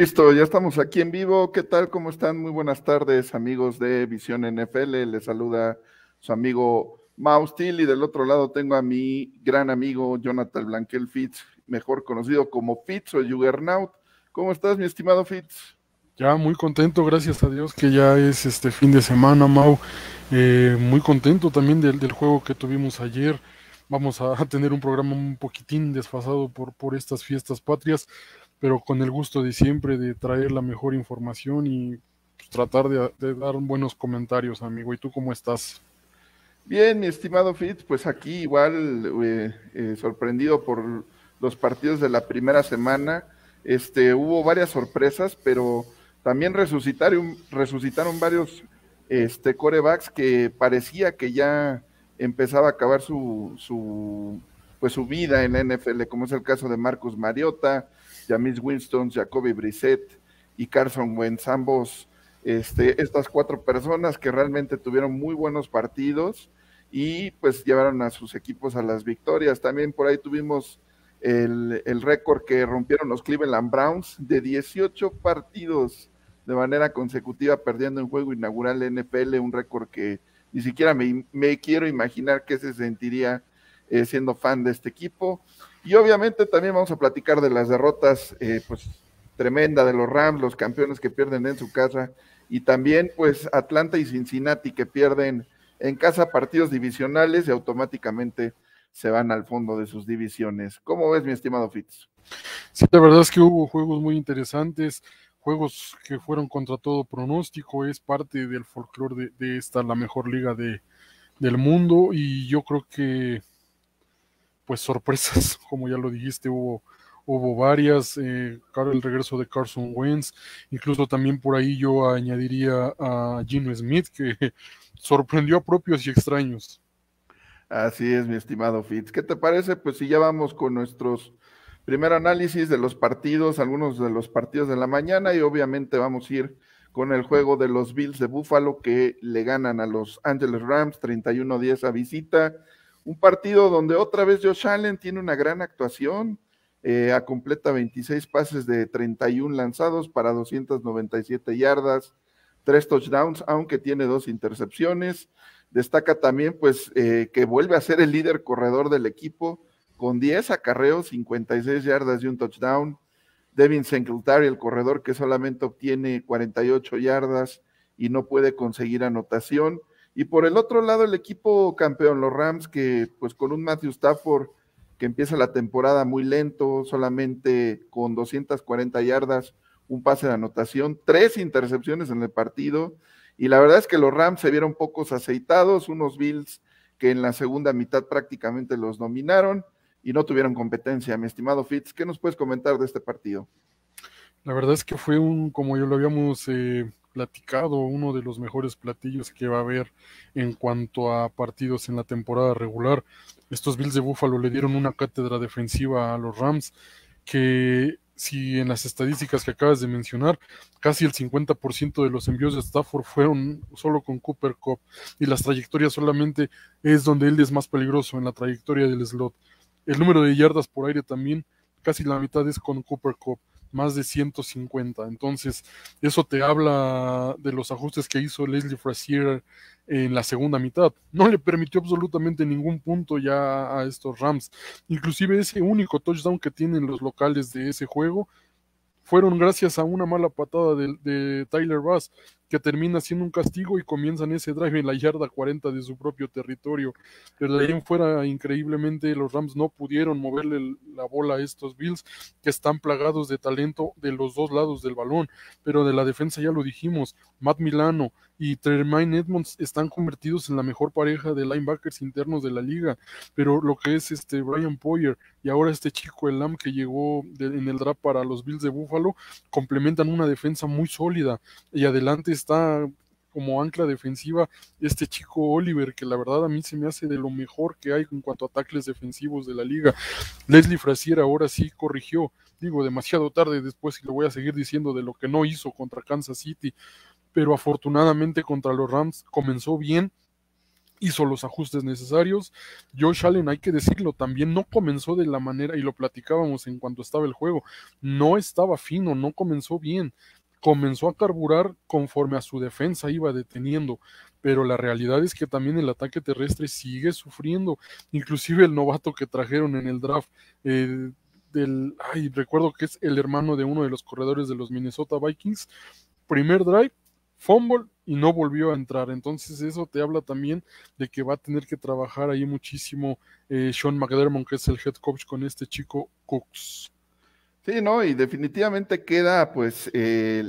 Listo, ya estamos aquí en vivo. ¿Qué tal? ¿Cómo están? Muy buenas tardes, amigos de Visión NFL. Les saluda su amigo Maustil y del otro lado tengo a mi gran amigo Jonathan Blanquel Fitz, mejor conocido como Fitz o Juggernaut. ¿Cómo estás, mi estimado Fitz? Ya muy contento, gracias a Dios que ya es este fin de semana, Mau. Eh, muy contento también del, del, juego que tuvimos ayer. Vamos a, tener un programa un poquitín desfasado por, por estas fiestas patrias, pero con el gusto de siempre de traer la mejor información y pues, tratar de, dar buenos comentarios, amigo. ¿Y tú cómo estás? Bien, mi estimado Fitz, pues aquí igual eh, eh, sorprendido por los partidos de la primera semana. Este, hubo varias sorpresas, pero también resucitaron, resucitaron varios este, corebacks que parecía que ya empezaba a acabar su, su, pues, su vida en la NFL, como es el caso de Marcus Mariota, James Winston, Jacoby Brissett y Carson Wentz, ambos, este, estas cuatro personas que realmente tuvieron muy buenos partidos y pues llevaron a sus equipos a las victorias. También por ahí tuvimos el, récord que rompieron los Cleveland Browns de 18 partidos de manera consecutiva perdiendo en juego inaugural NPL, un récord que ni siquiera me, quiero imaginar qué se sentiría eh, siendo fan de este equipo. Y obviamente también vamos a platicar de las derrotas, eh, pues tremenda de los Rams, los campeones que pierden en su casa, y también pues Atlanta y Cincinnati que pierden en casa partidos divisionales y automáticamente se van al fondo de sus divisiones. ¿Cómo ves, mi estimado Fitz? Sí, la verdad es que hubo juegos muy interesantes, juegos que fueron contra todo pronóstico, es parte del folclore de, de, esta, la mejor liga de, del mundo, y yo creo que pues sorpresas, como ya lo dijiste, hubo, hubo varias, eh, el regreso de Carson Wentz, incluso también por ahí yo añadiría a Gino Smith, que sorprendió a propios y extraños. Así es, mi estimado Fitz. ¿Qué te parece? Pues si ya vamos con nuestros primer análisis de los partidos, algunos de los partidos de la mañana y obviamente vamos a ir con el juego de los Bills de Buffalo que le ganan a los Angeles Rams 31-10 a visita un partido donde otra vez Josh Allen tiene una gran actuación, eh, a completa 26 pases de 31 lanzados para 297 yardas, tres touchdowns, aunque tiene dos intercepciones. Destaca también pues eh, que vuelve a ser el líder corredor del equipo con 10 acarreos, 56 yardas y un touchdown. Devin Singletary, el corredor que solamente obtiene 48 yardas y no puede conseguir anotación. Y por el otro lado, el equipo campeón, los Rams, que pues con un Matthew Stafford que empieza la temporada muy lento, solamente con 240 yardas, un pase de anotación, tres intercepciones en el partido. Y la verdad es que los Rams se vieron pocos aceitados, unos Bills que en la segunda mitad prácticamente los dominaron y no tuvieron competencia. Mi estimado Fitz, ¿qué nos puedes comentar de este partido? La verdad es que fue un, como yo lo habíamos eh, platicado uno de los mejores platillos que va a haber en cuanto a partidos en la temporada regular. Estos Bills de Buffalo le dieron una cátedra defensiva a los Rams que si en las estadísticas que acabas de mencionar, casi el 50% de los envíos de Stafford fueron solo con Cooper Cup y las trayectorias solamente es donde él es más peligroso en la trayectoria del slot. El número de yardas por aire también, casi la mitad es con Cooper Cup más de 150. Entonces, eso te habla de los ajustes que hizo Leslie Frazier en la segunda mitad. No le permitió absolutamente ningún punto ya a estos Rams. Inclusive ese único touchdown que tienen los locales de ese juego fueron gracias a una mala patada de, de Tyler Bass que termina siendo un castigo y comienzan ese drive en la yarda 40 de su propio territorio. Pero ahí en fuera, increíblemente, los Rams no pudieron moverle la bola a estos Bills, que están plagados de talento de los dos lados del balón, pero de la defensa ya lo dijimos, Matt Milano, y Tremaine Edmonds están convertidos en la mejor pareja de linebackers internos de la liga, pero lo que es este Brian Poyer y ahora este chico Elam que llegó en el draft para los Bills de Buffalo complementan una defensa muy sólida y adelante está como ancla defensiva este chico Oliver, que la verdad a mí se me hace de lo mejor que hay en cuanto a tackles defensivos de la liga. Leslie Frazier ahora sí corrigió, digo, demasiado tarde después y lo voy a seguir diciendo de lo que no hizo contra Kansas City, pero afortunadamente contra los Rams comenzó bien, hizo los ajustes necesarios. Josh Allen, hay que decirlo, también no comenzó de la manera, y lo platicábamos en cuanto estaba el juego, no estaba fino, no comenzó bien. Comenzó a carburar conforme a su defensa iba deteniendo, pero la realidad es que también el ataque terrestre sigue sufriendo. Inclusive el novato que trajeron en el draft, eh, del, ay, recuerdo que es el hermano de uno de los corredores de los Minnesota Vikings, primer drive fumble y no volvió a entrar. Entonces eso te habla también de que va a tener que trabajar ahí muchísimo eh, Sean McDermott, que es el head coach con este chico Cox. Sí, no, y definitivamente queda pues eh,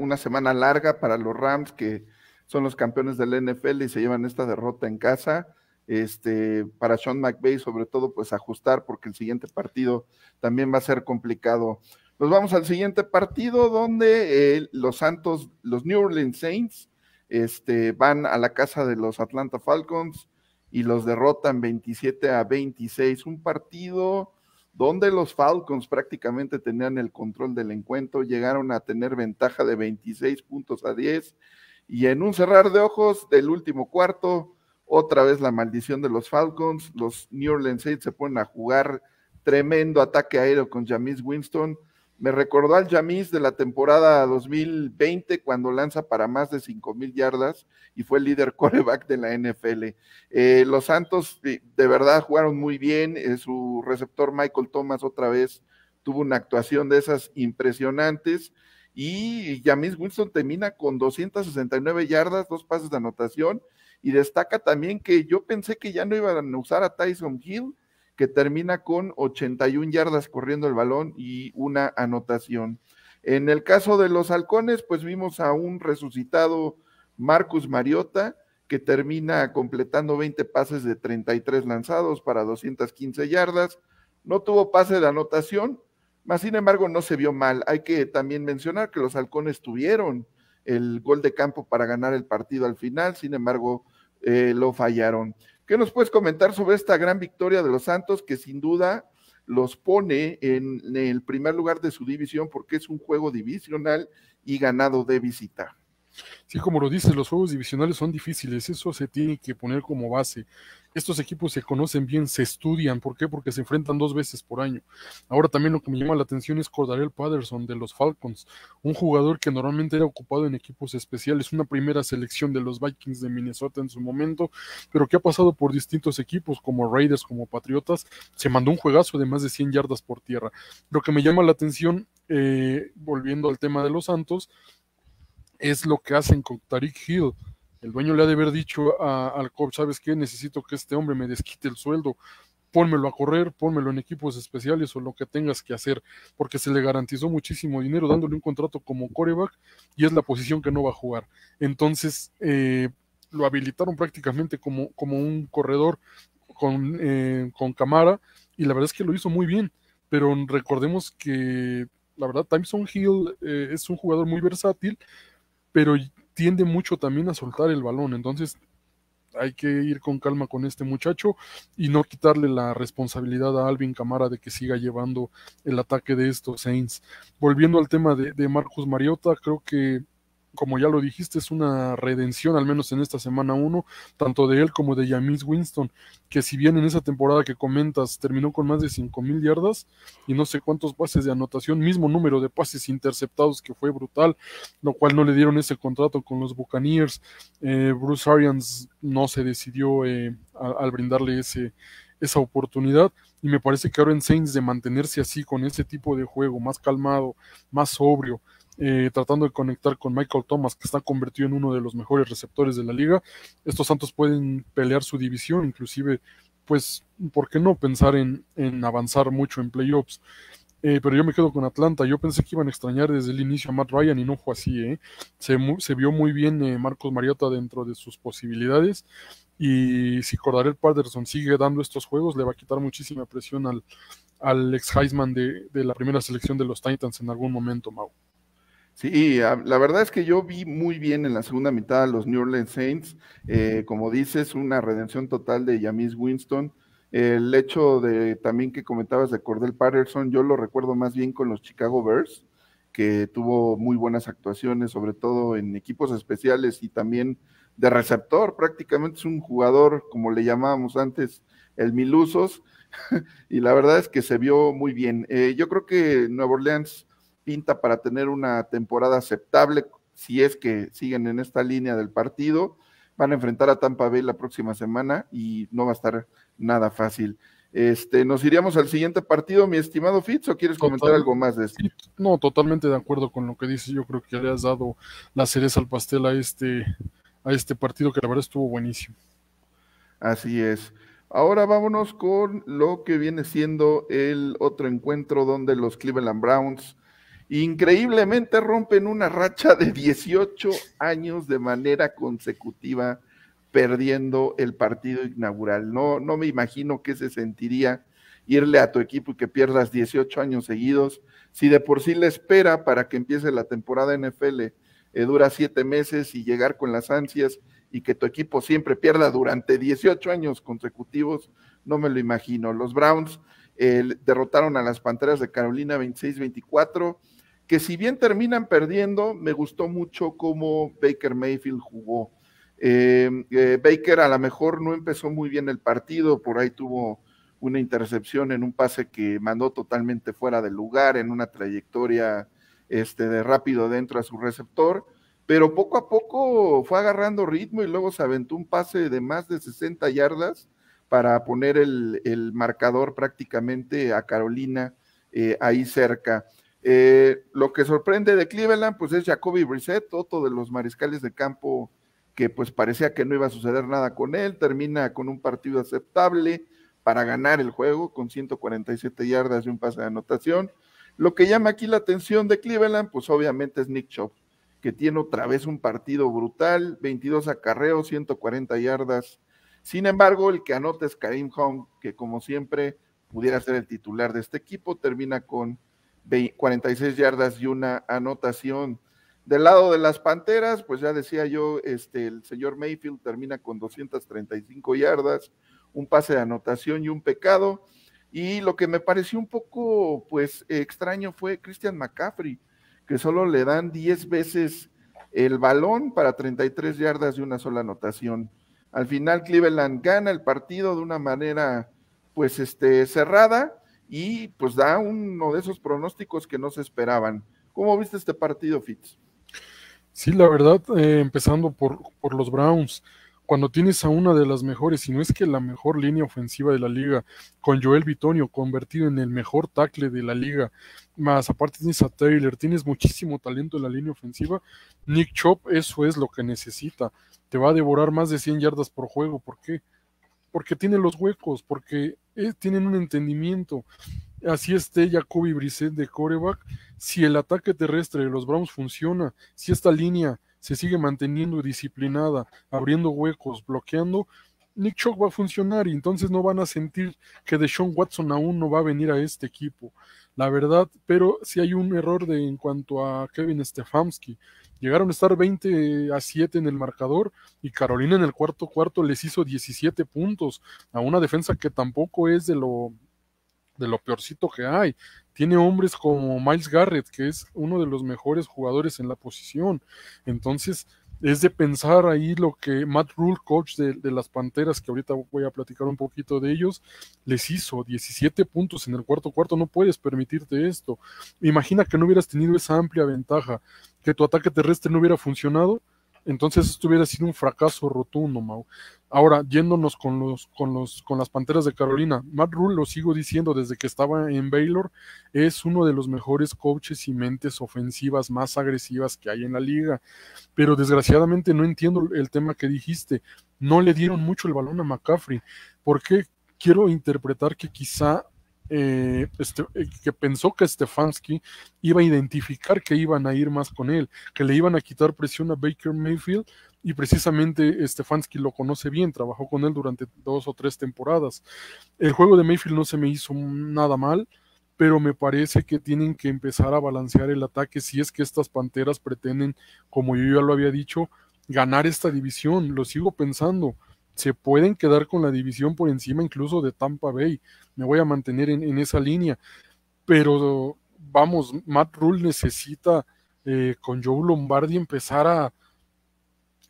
una semana larga para los Rams que son los campeones del NFL y se llevan esta derrota en casa. Este, para Sean McVay sobre todo pues ajustar porque el siguiente partido también va a ser complicado. Nos vamos al siguiente partido donde eh, los Santos, los New Orleans Saints, este, van a la casa de los Atlanta Falcons y los derrotan 27 a 26. Un partido donde los Falcons prácticamente tenían el control del encuentro, llegaron a tener ventaja de 26 puntos a 10 y en un cerrar de ojos del último cuarto, otra vez la maldición de los Falcons, los New Orleans Saints se ponen a jugar tremendo ataque aéreo con Jamis Winston me recordó al Yamis de la temporada 2020 cuando lanza para más de 5 mil yardas y fue el líder coreback de la NFL. Eh, los Santos eh, de, verdad jugaron muy bien. Eh, su receptor Michael Thomas otra vez tuvo una actuación de esas impresionantes. Y Jamis Wilson termina con 269 yardas, dos pases de anotación. Y destaca también que yo pensé que ya no iban a usar a Tyson Hill que termina con 81 yardas corriendo el balón y una anotación. En el caso de los halcones, pues vimos a un resucitado Marcus Mariota, que termina completando 20 pases de 33 lanzados para 215 yardas. No tuvo pase de anotación, mas sin embargo no se vio mal. Hay que también mencionar que los halcones tuvieron el gol de campo para ganar el partido al final, sin embargo eh, lo fallaron. ¿Qué nos puedes comentar sobre esta gran victoria de los Santos que sin duda los pone en, el primer lugar de su división porque es un juego divisional y ganado de visita? Sí, como lo dices, los juegos divisionales son difíciles, eso se tiene que poner como base estos equipos se conocen bien, se estudian. ¿Por qué? Porque se enfrentan dos veces por año. Ahora también lo que me llama la atención es Cordarel Patterson de los Falcons, un jugador que normalmente era ocupado en equipos especiales, una primera selección de los Vikings de Minnesota en su momento, pero que ha pasado por distintos equipos como Raiders, como Patriotas. Se mandó un juegazo de más de 100 yardas por tierra. Lo que me llama la atención, eh, volviendo al tema de los Santos, es lo que hacen con Tariq Hill el dueño le ha de haber dicho a, al coach, ¿sabes qué? Necesito que este hombre me desquite el sueldo, pónmelo a correr, pónmelo en equipos especiales o lo que tengas que hacer, porque se le garantizó muchísimo dinero dándole un contrato como coreback y es la posición que no va a jugar. Entonces, eh, lo habilitaron prácticamente como, como un corredor con, eh, con y la verdad es que lo hizo muy bien, pero recordemos que la verdad Tyson Hill eh, es un jugador muy versátil, pero tiende mucho también a soltar el balón, entonces hay que ir con calma con este muchacho y no quitarle la responsabilidad a Alvin Camara de que siga llevando el ataque de estos Saints. Volviendo al tema de, de Marcus Mariota, creo que como ya lo dijiste, es una redención, al menos en esta semana uno, tanto de él como de Yamis Winston, que si bien en esa temporada que comentas terminó con más de mil yardas y no sé cuántos pases de anotación, mismo número de pases interceptados que fue brutal, lo cual no le dieron ese contrato con los Buccaneers. Eh, Bruce Arians no se decidió eh, al brindarle esa oportunidad. Y me parece que ahora en Saints de mantenerse así, con ese tipo de juego, más calmado, más sobrio, eh, tratando de conectar con Michael Thomas, que está convertido en uno de los mejores receptores de la liga. Estos Santos pueden pelear su división, inclusive, pues, ¿por qué no pensar en, avanzar mucho en playoffs? Eh, pero yo me quedo con Atlanta. Yo pensé que iban a extrañar desde el inicio a Matt Ryan y no fue así. ¿eh? Se, vio muy bien Marcos Mariota dentro de sus posibilidades. Y si Cordarel Patterson sigue dando estos juegos, le va a quitar muchísima presión al, ex Heisman de, de la primera selección de los Titans en algún momento, Mau. Sí, ah, la verdad es que yo vi muy bien en la segunda mitad los New Orleans Saints. Eh, como dices, una redención total de Yamis Winston. El hecho de también que comentabas de Cordell Patterson, yo lo recuerdo más bien con los Chicago Bears, que tuvo muy buenas actuaciones, sobre todo en equipos especiales y también de receptor. Prácticamente es un jugador, como le llamábamos antes, el Milusos. y la verdad es que se vio muy bien. Eh, yo creo que Nueva Orleans pinta para tener una temporada aceptable si es que siguen en esta línea del partido. Van a enfrentar a Tampa Bay la próxima semana y no va a estar nada fácil. Este, nos iríamos al siguiente partido, mi estimado Fitz, o quieres comentar algo más de esto? No, totalmente de acuerdo con lo que dices, Yo creo que le has dado la cereza al pastel a este, a este partido que la verdad estuvo buenísimo. Así es. Ahora vámonos con lo que viene siendo el otro encuentro donde los Cleveland Browns Increíblemente rompen una racha de 18 años de manera consecutiva perdiendo el partido inaugural. No, no me imagino qué se sentiría irle a tu equipo y que pierdas 18 años seguidos. Si de por sí le espera para que empiece la temporada NFL eh, dura siete meses y llegar con las ansias y que tu equipo siempre pierda durante 18 años consecutivos, no me lo imagino. Los Browns eh, derrotaron a las Panteras de Carolina 26-24 que si bien terminan perdiendo, me gustó mucho cómo Baker Mayfield jugó. Eh, eh, Baker a lo mejor no empezó muy bien el partido, por ahí tuvo una intercepción en un pase que mandó totalmente fuera de lugar, en una trayectoria este, de rápido dentro a su receptor, pero poco a poco fue agarrando ritmo y luego se aventó un pase de más de 60 yardas para poner el, marcador prácticamente a Carolina eh, ahí cerca. Eh, lo que sorprende de Cleveland, pues es Jacoby Brissett, otro de los mariscales de campo que pues parecía que no iba a suceder nada con él, termina con un partido aceptable para ganar el juego con 147 yardas y un pase de anotación. Lo que llama aquí la atención de Cleveland, pues obviamente es Nick Chubb, que tiene otra vez un partido brutal, 22 acarreos, 140 yardas. Sin embargo, el que anota es Karim Hong, que como siempre pudiera ser el titular de este equipo, termina con 46 yardas y una anotación. Del lado de las Panteras, pues ya decía yo, este, el señor Mayfield termina con 235 yardas, un pase de anotación y un pecado. Y lo que me pareció un poco, pues, extraño fue Christian McCaffrey, que solo le dan 10 veces el balón para 33 yardas y una sola anotación. Al final Cleveland gana el partido de una manera, pues, este, cerrada y pues da uno de esos pronósticos que no se esperaban. ¿Cómo viste este partido, Fitz? Sí, la verdad, eh, empezando por, los Browns, cuando tienes a una de las mejores, si no es que la mejor línea ofensiva de la liga, con Joel Bitonio convertido en el mejor tackle de la liga, más aparte tienes a Taylor, tienes muchísimo talento en la línea ofensiva, Nick Chop, eso es lo que necesita, te va a devorar más de 100 yardas por juego, ¿por qué? Porque tiene los huecos, porque eh, tienen un entendimiento. Así esté Jacoby Brisset de coreback, si el ataque terrestre de los Browns funciona, si esta línea se sigue manteniendo disciplinada, abriendo huecos, bloqueando, Nick Chuck va a funcionar y entonces no van a sentir que Sean Watson aún no va a venir a este equipo. La verdad, pero si hay un error de, en cuanto a Kevin Stefanski. Llegaron a estar 20 a 7 en el marcador y Carolina en el cuarto cuarto les hizo 17 puntos a una defensa que tampoco es de lo, de lo peorcito que hay. Tiene hombres como Miles Garrett, que es uno de los mejores jugadores en la posición. Entonces, es de pensar ahí lo que Matt Rule, coach de, de, las Panteras, que ahorita voy a platicar un poquito de ellos, les hizo 17 puntos en el cuarto cuarto, no puedes permitirte esto. Imagina que no hubieras tenido esa amplia ventaja, que tu ataque terrestre no hubiera funcionado, entonces esto hubiera sido un fracaso rotundo, Mau. Ahora, yéndonos con, los, con, los, con las Panteras de Carolina, Matt Rule, lo sigo diciendo desde que estaba en Baylor, es uno de los mejores coaches y mentes ofensivas más agresivas que hay en la liga. Pero desgraciadamente no entiendo el tema que dijiste. No le dieron mucho el balón a McCaffrey. ¿Por qué? Quiero interpretar que quizá eh, este, eh, que pensó que Stefanski iba a identificar que iban a ir más con él, que le iban a quitar presión a Baker Mayfield y precisamente Stefanski lo conoce bien, trabajó con él durante dos o tres temporadas. El juego de Mayfield no se me hizo nada mal, pero me parece que tienen que empezar a balancear el ataque si es que estas Panteras pretenden, como yo ya lo había dicho, ganar esta división, lo sigo pensando se pueden quedar con la división por encima incluso de Tampa Bay. Me voy a mantener en, esa línea. Pero vamos, Matt Rule necesita eh, con Joe Lombardi empezar a,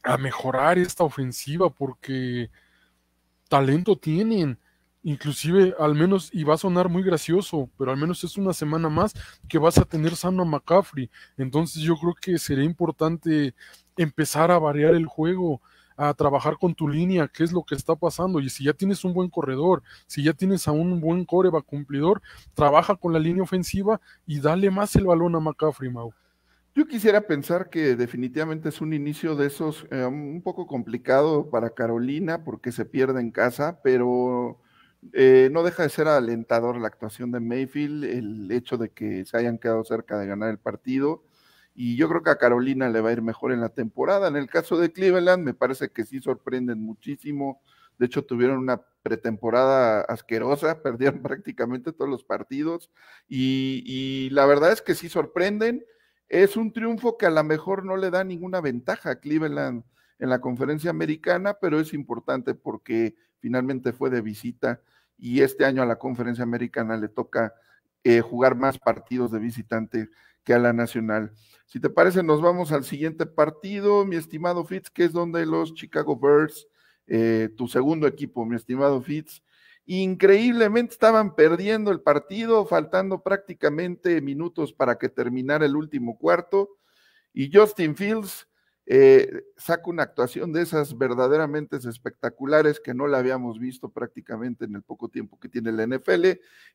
a mejorar esta ofensiva porque talento tienen. Inclusive, al menos, y va a sonar muy gracioso, pero al menos es una semana más que vas a tener sano a McCaffrey. Entonces yo creo que sería importante empezar a variar el juego a trabajar con tu línea, qué es lo que está pasando. Y si ya tienes un buen corredor, si ya tienes a un buen coreba cumplidor, trabaja con la línea ofensiva y dale más el balón a McCaffrey, Mau. Yo quisiera pensar que definitivamente es un inicio de esos eh, un poco complicado para Carolina porque se pierde en casa, pero eh, no deja de ser alentador la actuación de Mayfield, el hecho de que se hayan quedado cerca de ganar el partido y yo creo que a Carolina le va a ir mejor en la temporada. En el caso de Cleveland, me parece que sí sorprenden muchísimo. De hecho, tuvieron una pretemporada asquerosa, perdieron prácticamente todos los partidos y, la verdad es que sí sorprenden. Es un triunfo que a lo mejor no le da ninguna ventaja a Cleveland en la conferencia americana, pero es importante porque finalmente fue de visita y este año a la conferencia americana le toca eh, jugar más partidos de visitante que a la nacional. Si te parece, nos vamos al siguiente partido, mi estimado Fitz, que es donde los Chicago Bears, eh, tu segundo equipo, mi estimado Fitz, increíblemente estaban perdiendo el partido, faltando prácticamente minutos para que terminara el último cuarto. Y Justin Fields eh, saca una actuación de esas verdaderamente espectaculares que no la habíamos visto prácticamente en el poco tiempo que tiene la NFL.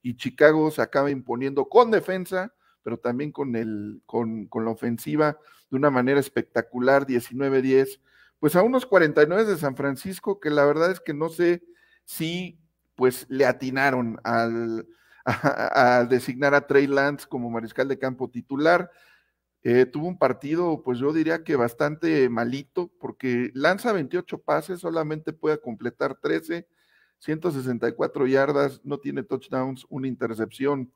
Y Chicago se acaba imponiendo con defensa pero también con, el, con, la ofensiva de una manera espectacular, 19-10, pues a unos 49 de San Francisco, que la verdad es que no sé si pues le atinaron al, a, designar a Trey Lance como mariscal de campo titular. Eh, tuvo un partido, pues yo diría que bastante malito, porque lanza 28 pases, solamente puede completar 13, 164 yardas, no tiene touchdowns, una intercepción.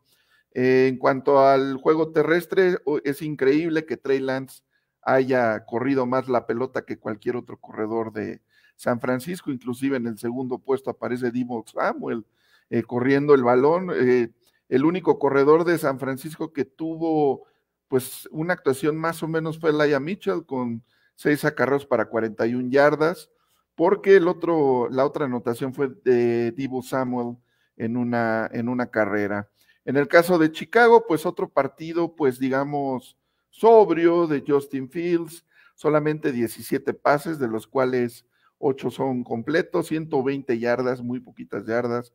Eh, en cuanto al juego terrestre, es increíble que Trey Lance haya corrido más la pelota que cualquier otro corredor de San Francisco. Inclusive en el segundo puesto aparece Divo Samuel eh, corriendo el balón. Eh, el único corredor de San Francisco que tuvo pues una actuación más o menos fue Laia Mitchell con seis acarreos para 41 yardas, porque el otro, la otra anotación fue de Divo Samuel en una, en una carrera. En el caso de Chicago, pues otro partido, pues digamos, sobrio de Justin Fields, solamente 17 pases, de los cuales 8 son completos, 120 yardas, muy poquitas yardas,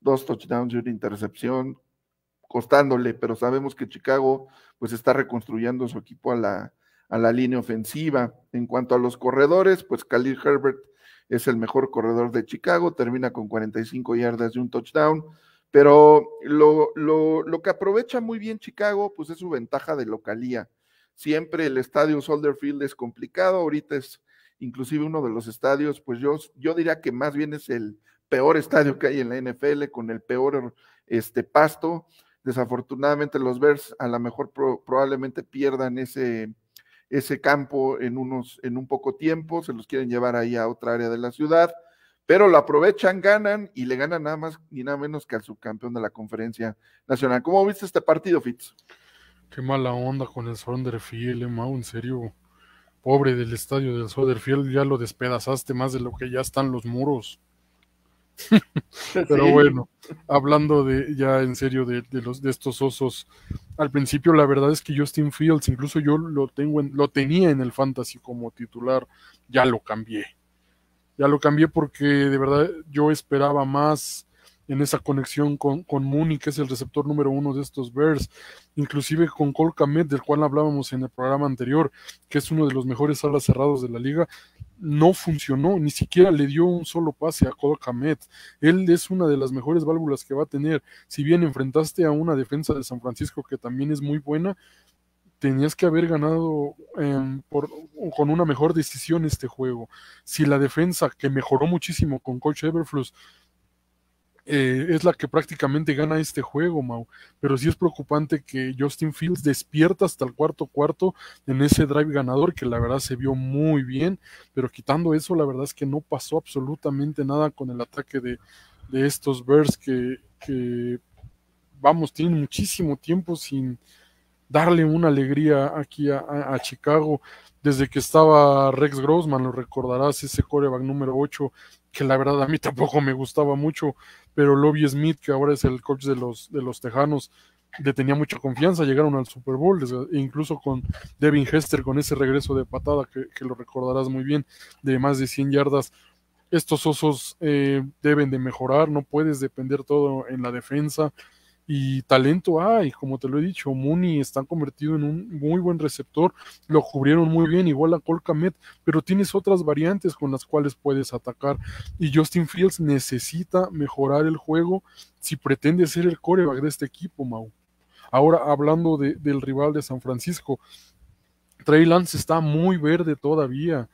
dos touchdowns y una intercepción, costándole, pero sabemos que Chicago pues está reconstruyendo su equipo a la, a la línea ofensiva. En cuanto a los corredores, pues Khalil Herbert es el mejor corredor de Chicago, termina con 45 yardas y un touchdown. Pero lo, lo, lo, que aprovecha muy bien Chicago, pues es su ventaja de localía. Siempre el estadio Soldier Field es complicado, ahorita es inclusive uno de los estadios, pues yo, yo diría que más bien es el peor estadio que hay en la NFL, con el peor este, pasto. Desafortunadamente los Bears a lo mejor probablemente pierdan ese, ese campo en, unos, en un poco tiempo, se los quieren llevar ahí a otra área de la ciudad pero lo aprovechan, ganan y le ganan nada más ni nada menos que al subcampeón de la conferencia nacional. ¿Cómo viste este partido, Fitz? Qué mala onda con el Sonderfield, eh, Mau, en serio. Pobre del estadio del Sonderfield, ya lo despedazaste más de lo que ya están los muros. Pero bueno, hablando de ya en serio de, de, los de estos osos, al principio la verdad es que Justin Fields, incluso yo lo tengo en, lo tenía en el fantasy como titular, ya lo cambié ya lo cambié porque de verdad yo esperaba más en esa conexión con, con Mooney, que es el receptor número uno de estos Bears, inclusive con Cole del cual hablábamos en el programa anterior, que es uno de los mejores alas cerrados de la liga, no funcionó, ni siquiera le dio un solo pase a Cole Él es una de las mejores válvulas que va a tener. Si bien enfrentaste a una defensa de San Francisco que también es muy buena, tenías que haber ganado em, con una mejor decisión este juego. Si la defensa, que mejoró muchísimo con Coach Everflux, eh, es la que prácticamente gana este juego, Mau. Pero sí es preocupante que Justin Fields despierta hasta el cuarto cuarto en ese drive ganador, que la verdad se vio muy bien, pero quitando eso, la verdad es que no pasó absolutamente nada con el ataque de, estos Bears que, que, vamos, tienen muchísimo tiempo sin, darle una alegría aquí a, Chicago desde que estaba Rex Grossman, lo recordarás, ese coreback número 8, que la verdad a mí tampoco me gustaba mucho, pero Lobby Smith, que ahora es el coach de los, de los Tejanos, le tenía mucha confianza, llegaron al Super Bowl, e incluso con Devin Hester, con ese regreso de patada, que, lo recordarás muy bien, de más de 100 yardas. Estos osos eh, deben de mejorar, no puedes depender todo en la defensa, y talento hay, como te lo he dicho, Mooney está convertido en un muy buen receptor, lo cubrieron muy bien, igual a Colcamet, pero tienes otras variantes con las cuales puedes atacar y Justin Fields necesita mejorar el juego si pretende ser el coreback de este equipo, Mau. Ahora hablando del rival de San Francisco, Trey Lance está muy verde todavía.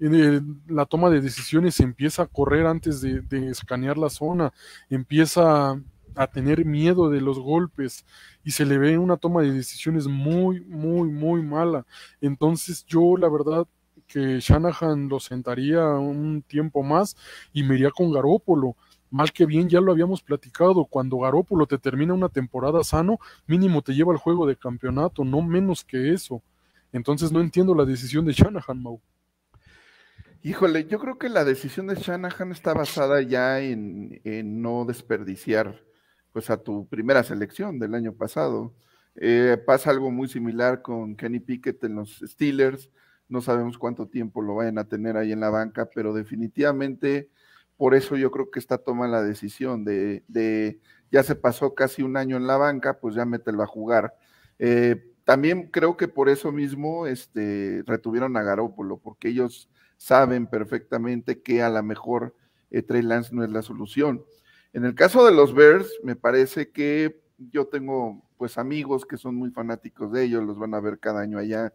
Eh, la toma de decisiones empieza a correr antes de, de escanear la zona, empieza a tener miedo de los golpes y se le ve una toma de decisiones muy, muy, muy mala. Entonces yo la verdad que Shanahan lo sentaría un tiempo más y me iría con Garópolo. Mal que bien, ya lo habíamos platicado, cuando Garópolo te termina una temporada sano, mínimo te lleva al juego de campeonato, no menos que eso. Entonces no entiendo la decisión de Shanahan, Mau. Híjole, yo creo que la decisión de Shanahan está basada ya en no desperdiciar pues a tu primera selección del año pasado. Eh, pasa algo muy similar con Kenny Pickett en los Steelers. No sabemos cuánto tiempo lo vayan a tener ahí en la banca, pero definitivamente por eso yo creo que está toma la decisión de, de ya se pasó casi un año en la banca, pues ya mételo a jugar. Eh, también creo que por eso mismo este, retuvieron a Garópolo, porque ellos saben perfectamente que a lo mejor eh, Trey Lance no es la solución. En el caso de los Bears, me parece que yo tengo pues amigos que son muy fanáticos de ellos, los van a ver cada año allá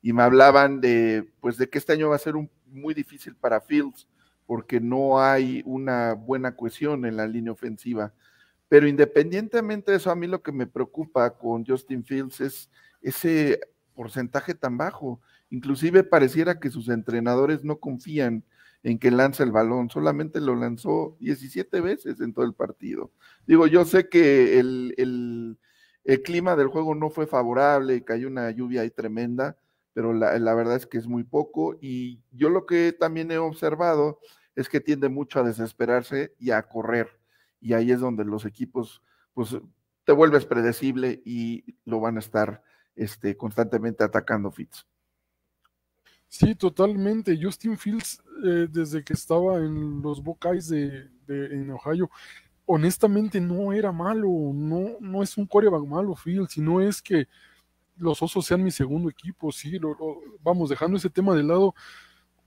y me hablaban de pues de que este año va a ser un, muy difícil para Fields porque no hay una buena cohesión en la línea ofensiva. Pero independientemente de eso, a mí lo que me preocupa con Justin Fields es ese porcentaje tan bajo. Inclusive pareciera que sus entrenadores no confían en que lanza el balón, solamente lo lanzó 17 veces en todo el partido. Digo, yo sé que el, clima del juego no fue favorable, cayó una lluvia ahí tremenda, pero la, verdad es que es muy poco y yo lo que también he observado es que tiende mucho a desesperarse y a correr y ahí es donde los equipos pues te vuelves predecible y lo van a estar este, constantemente atacando Fitz. Sí, totalmente. Justin Fields eh, desde que estaba en los Buckeyes de, Ohio. Honestamente no era malo, no, no es un coreback malo, si sino es que los Osos sean mi segundo equipo, sí, vamos, dejando ese tema de lado.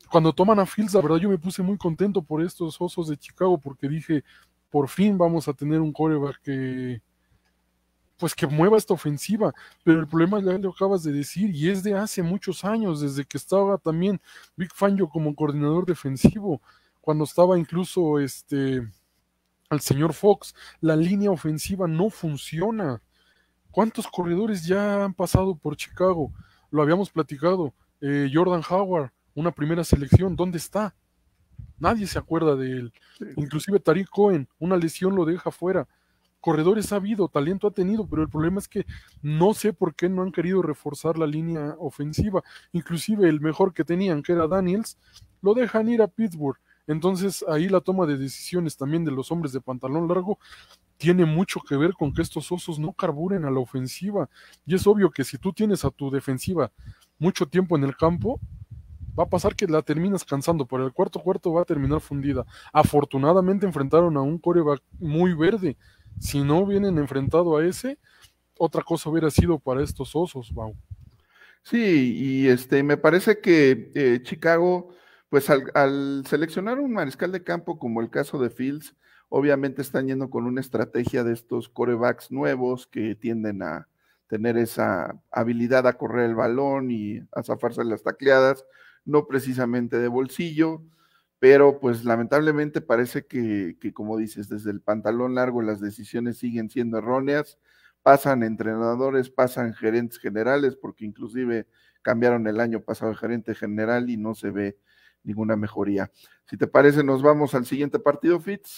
Cuando toman a Fields, la verdad yo me puse muy contento por estos Osos de Chicago porque dije, por fin vamos a tener un coreback que, pues que mueva esta ofensiva. Pero el problema ya lo acabas de decir y es de hace muchos años, desde que estaba también Big Fangio como coordinador defensivo, cuando estaba incluso este al señor Fox, la línea ofensiva no funciona. ¿Cuántos corredores ya han pasado por Chicago? Lo habíamos platicado. Eh, Jordan Howard, una primera selección, ¿dónde está? Nadie se acuerda de él. Inclusive Tariq Cohen, una lesión lo deja fuera corredores ha habido, talento ha tenido, pero el problema es que no sé por qué no han querido reforzar la línea ofensiva. Inclusive el mejor que tenían, que era Daniels, lo dejan ir a Pittsburgh. Entonces ahí la toma de decisiones también de los hombres de pantalón largo tiene mucho que ver con que estos osos no carburen a la ofensiva. Y es obvio que si tú tienes a tu defensiva mucho tiempo en el campo, va a pasar que la terminas cansando, por el cuarto cuarto va a terminar fundida. Afortunadamente enfrentaron a un coreback muy verde, si no vienen enfrentado a ese, otra cosa hubiera sido para estos osos, Bau. Sí, y este, me parece que eh, Chicago, pues al, al, seleccionar un mariscal de campo como el caso de Fields, obviamente están yendo con una estrategia de estos corebacks nuevos que tienden a tener esa habilidad a correr el balón y a zafarse las tacleadas, no precisamente de bolsillo pero pues lamentablemente parece que, como dices, desde el pantalón largo las decisiones siguen siendo erróneas, pasan entrenadores, pasan gerentes generales, porque inclusive cambiaron el año pasado gerente general y no se ve ninguna mejoría. Si te parece, nos vamos al siguiente partido, Fitz.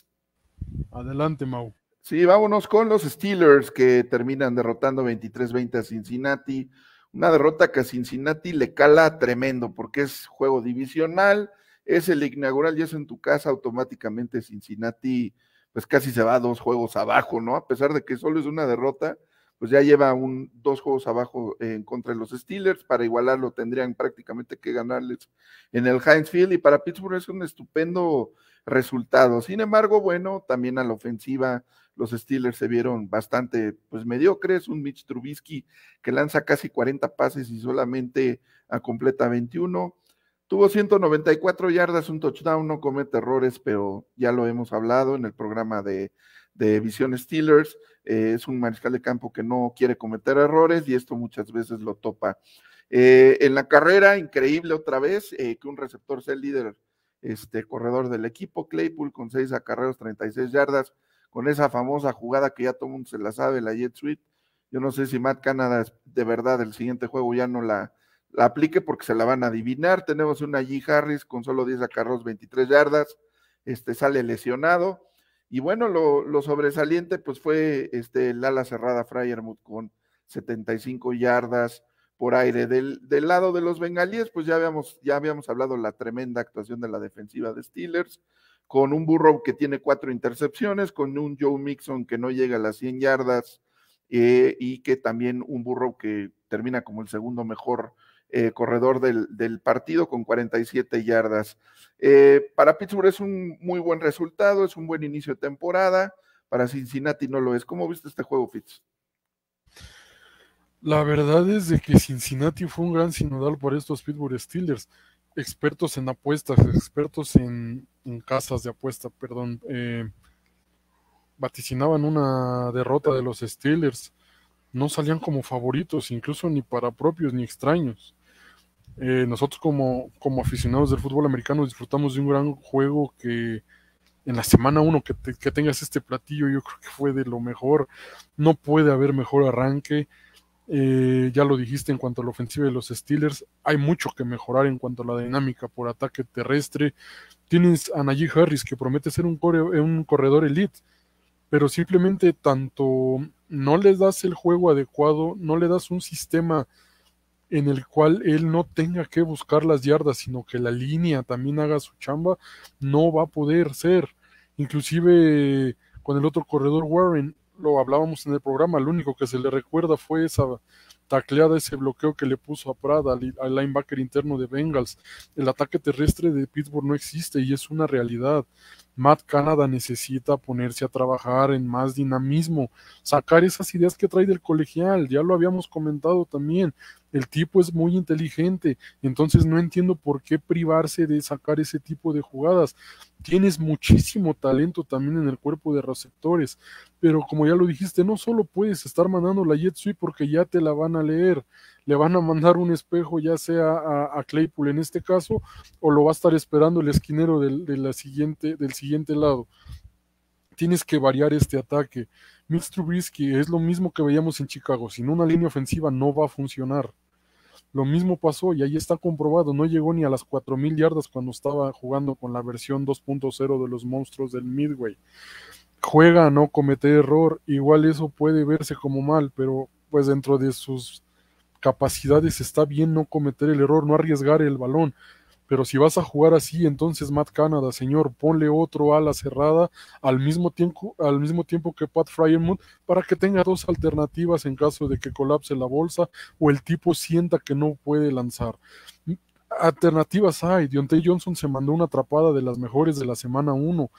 Adelante, Mau. Sí, vámonos con los Steelers que terminan derrotando 23-20 a Cincinnati. Una derrota que a Cincinnati le cala tremendo porque es juego divisional es el inaugural y es en tu casa automáticamente Cincinnati pues casi se va dos juegos abajo, ¿no? A pesar de que solo es una derrota, pues ya lleva un, dos juegos abajo en contra de los Steelers, para igualarlo tendrían prácticamente que ganarles en el Heinz Field y para Pittsburgh es un estupendo resultado. Sin embargo, bueno, también a la ofensiva los Steelers se vieron bastante pues mediocres, un Mitch Trubisky que lanza casi 40 pases y solamente a completa 21 Tuvo 194 yardas, un touchdown, no comete errores, pero ya lo hemos hablado en el programa de, de Visión Steelers. Eh, es un mariscal de campo que no quiere cometer errores y esto muchas veces lo topa. Eh, en la carrera, increíble otra vez, eh, que un receptor sea el líder, este corredor del equipo, Claypool con 6 acarreos, 36 yardas, con esa famosa jugada que ya todo el mundo se la sabe, la Jet Suite. Yo no sé si Matt Canada de verdad el siguiente juego ya no la, la aplique porque se la van a adivinar. Tenemos una G. Harris con solo 10 acarros, 23 yardas, este sale lesionado. Y bueno, lo, sobresaliente pues fue este, el ala cerrada Fryermuth con 75 yardas por aire. Del, del lado de los bengalíes, pues ya habíamos, ya habíamos hablado la tremenda actuación de la defensiva de Steelers, con un Burrow que tiene cuatro intercepciones, con un Joe Mixon que no llega a las 100 yardas eh, y que también un Burrow que termina como el segundo mejor eh, corredor del, partido con 47 yardas. Eh, para Pittsburgh es un muy buen resultado, es un buen inicio de temporada. Para Cincinnati no lo es. ¿Cómo viste este juego, Fitz? La verdad es de que Cincinnati fue un gran sinodal para estos Pittsburgh Steelers expertos en apuestas, expertos en, casas de apuesta, perdón, eh, vaticinaban una derrota de los Steelers. No salían como favoritos, incluso ni para propios ni extraños. Eh, nosotros como, aficionados del fútbol americano disfrutamos de un gran juego que en la semana uno que, que tengas este platillo yo creo que fue de lo mejor. No puede haber mejor arranque. Eh, ya lo dijiste en cuanto a la ofensiva de los Steelers, hay mucho que mejorar en cuanto a la dinámica por ataque terrestre. Tienes a Najee Harris que promete ser un, eh, un corredor elite, pero simplemente tanto no le das el juego adecuado, no le das un sistema en el cual él no tenga que buscar las yardas, sino que la línea también haga su chamba, no va a poder ser. Inclusive con el otro corredor Warren, lo hablábamos en el programa, lo único que se le recuerda fue esa, tacleada ese bloqueo que le puso a Prada al, linebacker interno de Bengals. El ataque terrestre de Pittsburgh no existe y es una realidad. Matt Canada necesita ponerse a trabajar en más dinamismo, sacar esas ideas que trae del colegial, ya lo habíamos comentado también. El tipo es muy inteligente, entonces no entiendo por qué privarse de sacar ese tipo de jugadas tienes muchísimo talento también en el cuerpo de receptores, pero como ya lo dijiste, no solo puedes estar mandando la jet porque ya te la van a leer, le van a mandar un espejo ya sea a, Claypool en este caso, o lo va a estar esperando el esquinero del, siguiente, del siguiente lado. Tienes que variar este ataque. Mr. Trubisky es lo mismo que veíamos en Chicago, sin una línea ofensiva no va a funcionar. Lo mismo pasó y ahí está comprobado, no llegó ni a las 4.000 yardas cuando estaba jugando con la versión 2.0 de los monstruos del Midway. Juega no cometer error, igual eso puede verse como mal, pero pues dentro de sus capacidades está bien no cometer el error, no arriesgar el balón. Pero si vas a jugar así, entonces Matt Canada, señor, ponle otro ala cerrada al mismo tiempo, al mismo tiempo que Pat Fryermuth para que tenga dos alternativas en caso de que colapse la bolsa o el tipo sienta que no puede lanzar alternativas hay. Deontay Johnson se mandó una atrapada de las mejores de la semana 1.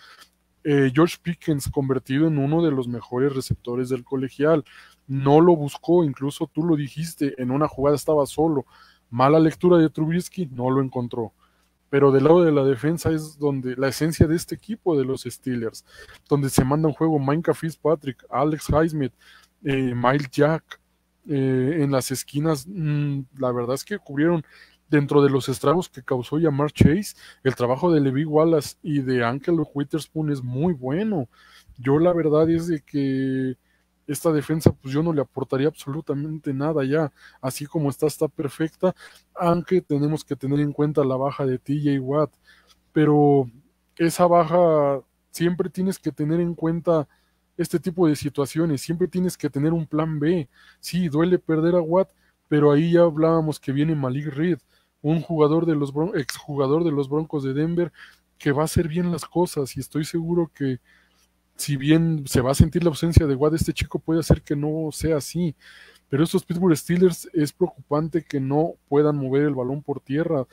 Eh, George Pickens convertido en uno de los mejores receptores del colegial. No lo buscó, incluso tú lo dijiste, en una jugada estaba solo. Mala lectura de Trubisky, no lo encontró pero del lado de la defensa es donde la esencia de este equipo de los Steelers, donde se manda un juego Minka Fitzpatrick, Alex Highsmith, eh, Miles Jack, eh, en las esquinas, mm, la verdad es que cubrieron dentro de los estragos que causó llamar Chase, el trabajo de Levi Wallace y de Angelo Witherspoon es muy bueno. Yo la verdad es de que esta defensa pues yo no le aportaría absolutamente nada ya, así como está está perfecta, aunque tenemos que tener en cuenta la baja de TJ Watt, pero esa baja siempre tienes que tener en cuenta este tipo de situaciones, siempre tienes que tener un plan B. Sí, duele perder a Watt, pero ahí ya hablábamos que viene Malik Reed, un jugador de los exjugador de los Broncos de Denver que va a hacer bien las cosas y estoy seguro que si bien se va a sentir la ausencia de Wad, este chico puede hacer que no sea así. Pero estos Pittsburgh Steelers es preocupante que no puedan mover el balón por tierra.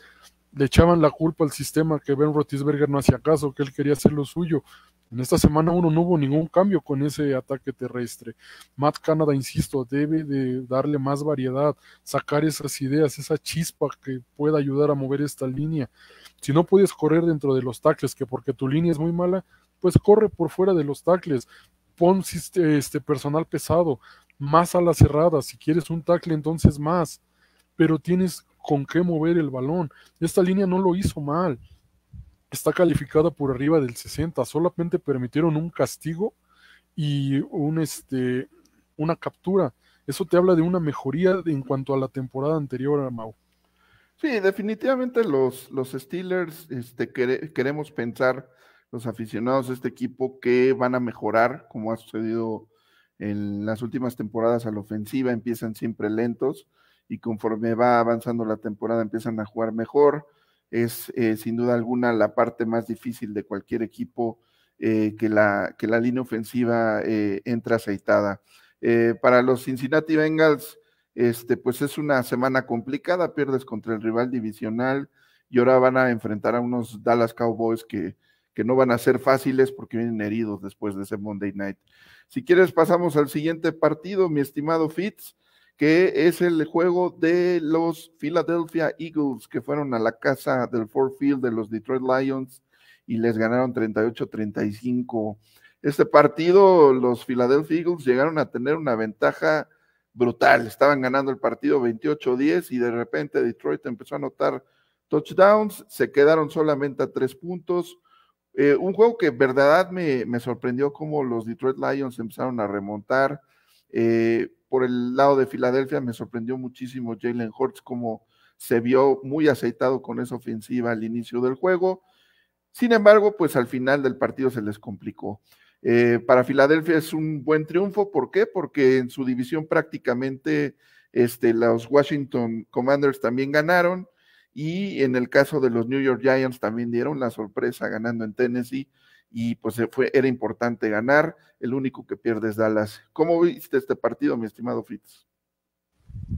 Le echaban la culpa al sistema que Ben Rotisberger no hacía caso, que él quería hacer lo suyo. En esta semana uno no hubo ningún cambio con ese ataque terrestre. Matt Canada, insisto, debe de darle más variedad, sacar esas ideas, esa chispa que pueda ayudar a mover esta línea. Si no puedes correr dentro de los tacles, que porque tu línea es muy mala, pues corre por fuera de los tacles. Pon este, personal pesado, más a la cerrada. Si quieres un tackle, entonces más. Pero tienes con qué mover el balón. Esta línea no lo hizo mal. Está calificada por arriba del 60. Solamente permitieron un castigo y un, este, una captura. Eso te habla de una mejoría en cuanto a la temporada anterior, Mau. Sí, definitivamente los, los Steelers, este, queremos pensar los aficionados de este equipo que van a mejorar, como ha sucedido en las últimas temporadas a la ofensiva, empiezan siempre lentos y conforme va avanzando la temporada empiezan a jugar mejor. Es eh, sin duda alguna la parte más difícil de cualquier equipo eh, que, la, que la línea ofensiva eh, entra aceitada. Eh, para los Cincinnati Bengals, este, pues es una semana complicada, pierdes contra el rival divisional y ahora van a enfrentar a unos Dallas Cowboys que, que no van a ser fáciles porque vienen heridos después de ese Monday Night. Si quieres, pasamos al siguiente partido, mi estimado Fitz, que es el juego de los Philadelphia Eagles, que fueron a la casa del Ford Field de los Detroit Lions y les ganaron 38-35. Este partido, los Philadelphia Eagles llegaron a tener una ventaja brutal. Estaban ganando el partido 28-10 y de repente Detroit empezó a anotar touchdowns, se quedaron solamente a tres puntos. Eh, un juego que verdad me, me, sorprendió cómo los Detroit Lions empezaron a remontar. Eh, por el lado de Filadelfia me sorprendió muchísimo Jalen Hurts como se vio muy aceitado con esa ofensiva al inicio del juego. Sin embargo, pues al final del partido se les complicó. Eh, para Filadelfia es un buen triunfo, ¿por qué? Porque en su división prácticamente este, los Washington Commanders también ganaron y en el caso de los New York Giants también dieron la sorpresa ganando en Tennessee y pues fue, era importante ganar, el único que pierde es Dallas. ¿Cómo viste este partido, mi estimado Fitz?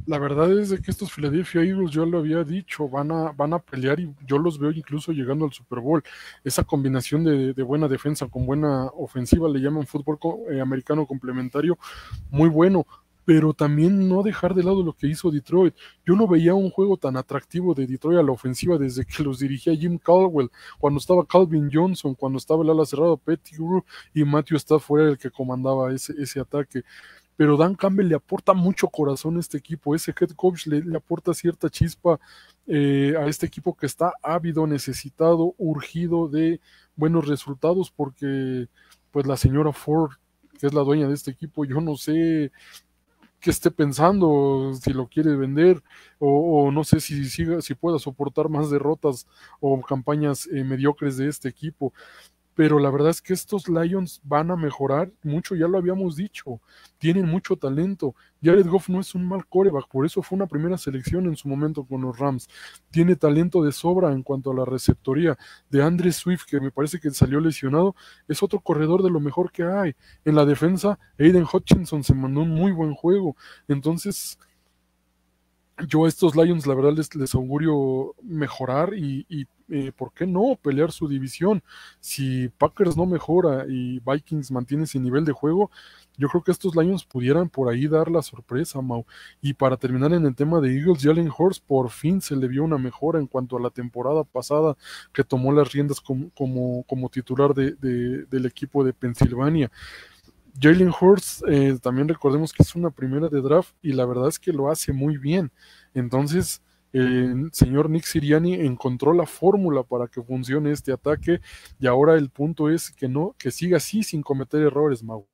La verdad es que estos Philadelphia Eagles, yo lo había dicho, van a, van a pelear y yo los veo incluso llegando al Super Bowl. Esa combinación de, buena defensa con buena ofensiva, le llaman fútbol eh, americano complementario, muy bueno pero también no dejar de lado lo que hizo Detroit. Yo no veía un juego tan atractivo de Detroit a la ofensiva desde que los dirigía Jim Caldwell, cuando estaba Calvin Johnson, cuando estaba el ala cerrado Pettigrew y Matthew Stafford era el que comandaba ese, ese ataque pero Dan Campbell le aporta mucho corazón a este equipo, ese head coach le, aporta cierta chispa eh, a este equipo que está ávido, necesitado, urgido de buenos resultados, porque pues la señora Ford, que es la dueña de este equipo, yo no sé qué esté pensando, si lo quiere vender, o, no sé si, siga, si pueda soportar más derrotas o campañas eh, mediocres de este equipo pero la verdad es que estos Lions van a mejorar mucho, ya lo habíamos dicho, tienen mucho talento. Jared Goff no es un mal coreback, por eso fue una primera selección en su momento con los Rams. Tiene talento de sobra en cuanto a la receptoría. De Andre Swift, que me parece que salió lesionado, es otro corredor de lo mejor que hay. En la defensa, Aiden Hutchinson se mandó un muy buen juego. Entonces, yo a estos Lions, la verdad, les, augurio mejorar y, y eh, ¿por qué no pelear su división? Si Packers no mejora y Vikings mantiene ese nivel de juego, yo creo que estos Lions pudieran por ahí dar la sorpresa, Mau. Y para terminar en el tema de Eagles, Jalen Horse por fin se le vio una mejora en cuanto a la temporada pasada que tomó las riendas como, como, como titular de, de, del equipo de Pensilvania. Jalen Hurts, eh, también recordemos que es una primera de draft y la verdad es que lo hace muy bien. Entonces, el señor Nick Siriani encontró la fórmula para que funcione este ataque y ahora el punto es que no, que siga así sin cometer errores, Mau.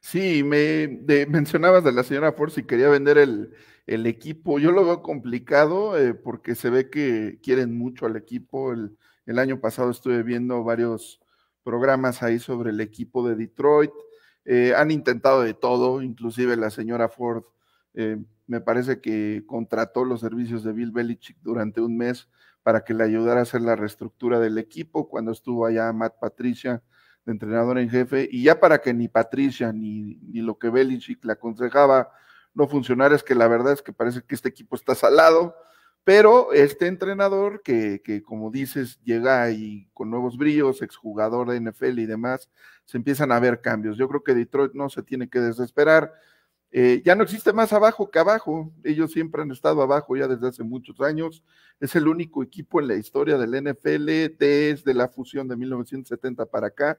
Sí, me mencionabas de la señora Force y quería vender el, equipo. Yo lo veo complicado eh, porque se ve que quieren mucho al equipo. El, el año pasado estuve viendo varios programas ahí sobre el equipo de Detroit eh, han intentado de todo, inclusive la señora Ford eh, me parece que contrató los servicios de Bill Belichick durante un mes para que le ayudara a hacer la reestructura del equipo cuando estuvo allá Matt Patricia de entrenador en jefe, y ya para que ni Patricia ni, ni lo que Belichick le aconsejaba no funcionara, es que la verdad es que parece que este equipo está salado, pero este entrenador que, como dices, llega y con nuevos brillos, exjugador de NFL y demás, se empiezan a ver cambios. Yo creo que Detroit no se tiene que desesperar. Eh, ya no existe más abajo que abajo. Ellos siempre han estado abajo ya desde hace muchos años. Es el único equipo en la historia del NFL desde la fusión de 1970 para acá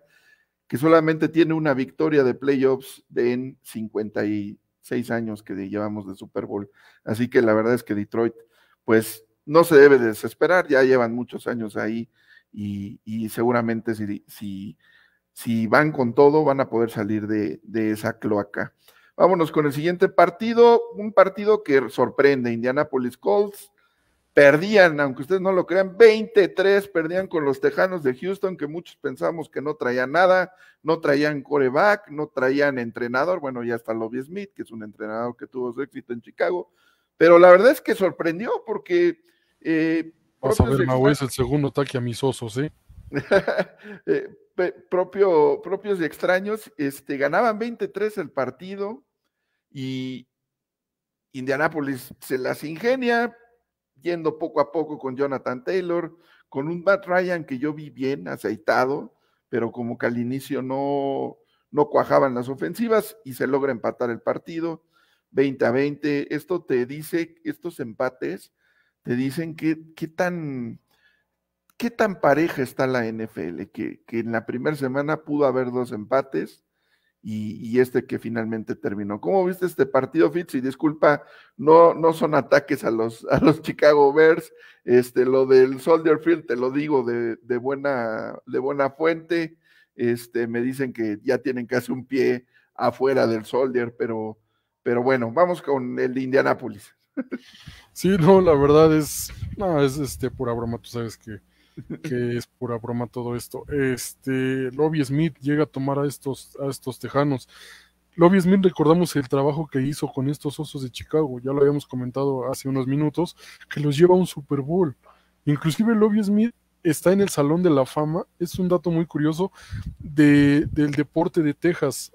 que solamente tiene una victoria de playoffs en 56 años que llevamos de Super Bowl. Así que la verdad es que Detroit pues no se debe desesperar, ya llevan muchos años ahí y, seguramente si, si, van con todo van a poder salir de, de esa cloaca. Vámonos con el siguiente partido, un partido que sorprende, Indianapolis Colts. Perdían, aunque ustedes no lo crean, 23 perdían con los Tejanos de Houston, que muchos pensamos que no traían nada, no traían coreback, no traían entrenador, bueno, ya está Lobby Smith, que es un entrenador que tuvo su éxito en Chicago, pero la verdad es que sorprendió porque... Eh, Vas a ver, Mau, es el segundo ataque a mis osos, ¿eh? eh propio, propios y extraños, este, ganaban 23 el partido y Indianápolis se las ingenia, yendo poco a poco con Jonathan Taylor, con un Matt Ryan que yo vi bien aceitado, pero como que al inicio no, no cuajaban las ofensivas y se logra empatar el partido. 20 a 20. Esto te dice, estos empates te dicen qué tan, qué tan pareja está la NFL, que, que en la primera semana pudo haber dos empates y, y, este que finalmente terminó. ¿Cómo viste este partido, Fitz? Y disculpa, no, no son ataques a los, a los Chicago Bears. Este, lo del Soldier Field, te lo digo de, de buena, de buena fuente. Este, me dicen que ya tienen casi un pie afuera del Soldier, pero pero bueno, vamos con el de Indianápolis. Sí, no, la verdad es, no, es este pura broma, tú sabes que, es pura broma todo esto. Este, Lobby Smith llega a tomar a estos, a estos tejanos. Lobby Smith, recordamos el trabajo que hizo con estos osos de Chicago, ya lo habíamos comentado hace unos minutos, que los lleva a un Super Bowl. Inclusive Lobby Smith está en el Salón de la Fama, es un dato muy curioso de, del deporte de Texas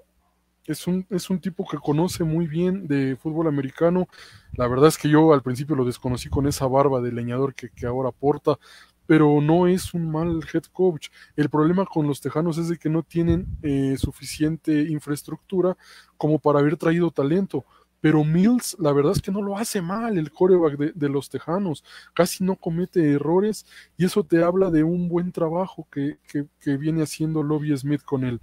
es un, es un tipo que conoce muy bien de fútbol americano. La verdad es que yo al principio lo desconocí con esa barba de leñador que, que ahora porta, pero no es un mal head coach. El problema con los tejanos es de que no tienen eh, suficiente infraestructura como para haber traído talento. Pero Mills, la verdad es que no lo hace mal el coreback de, de los tejanos. Casi no comete errores y eso te habla de un buen trabajo que, que, que viene haciendo Lobby Smith con él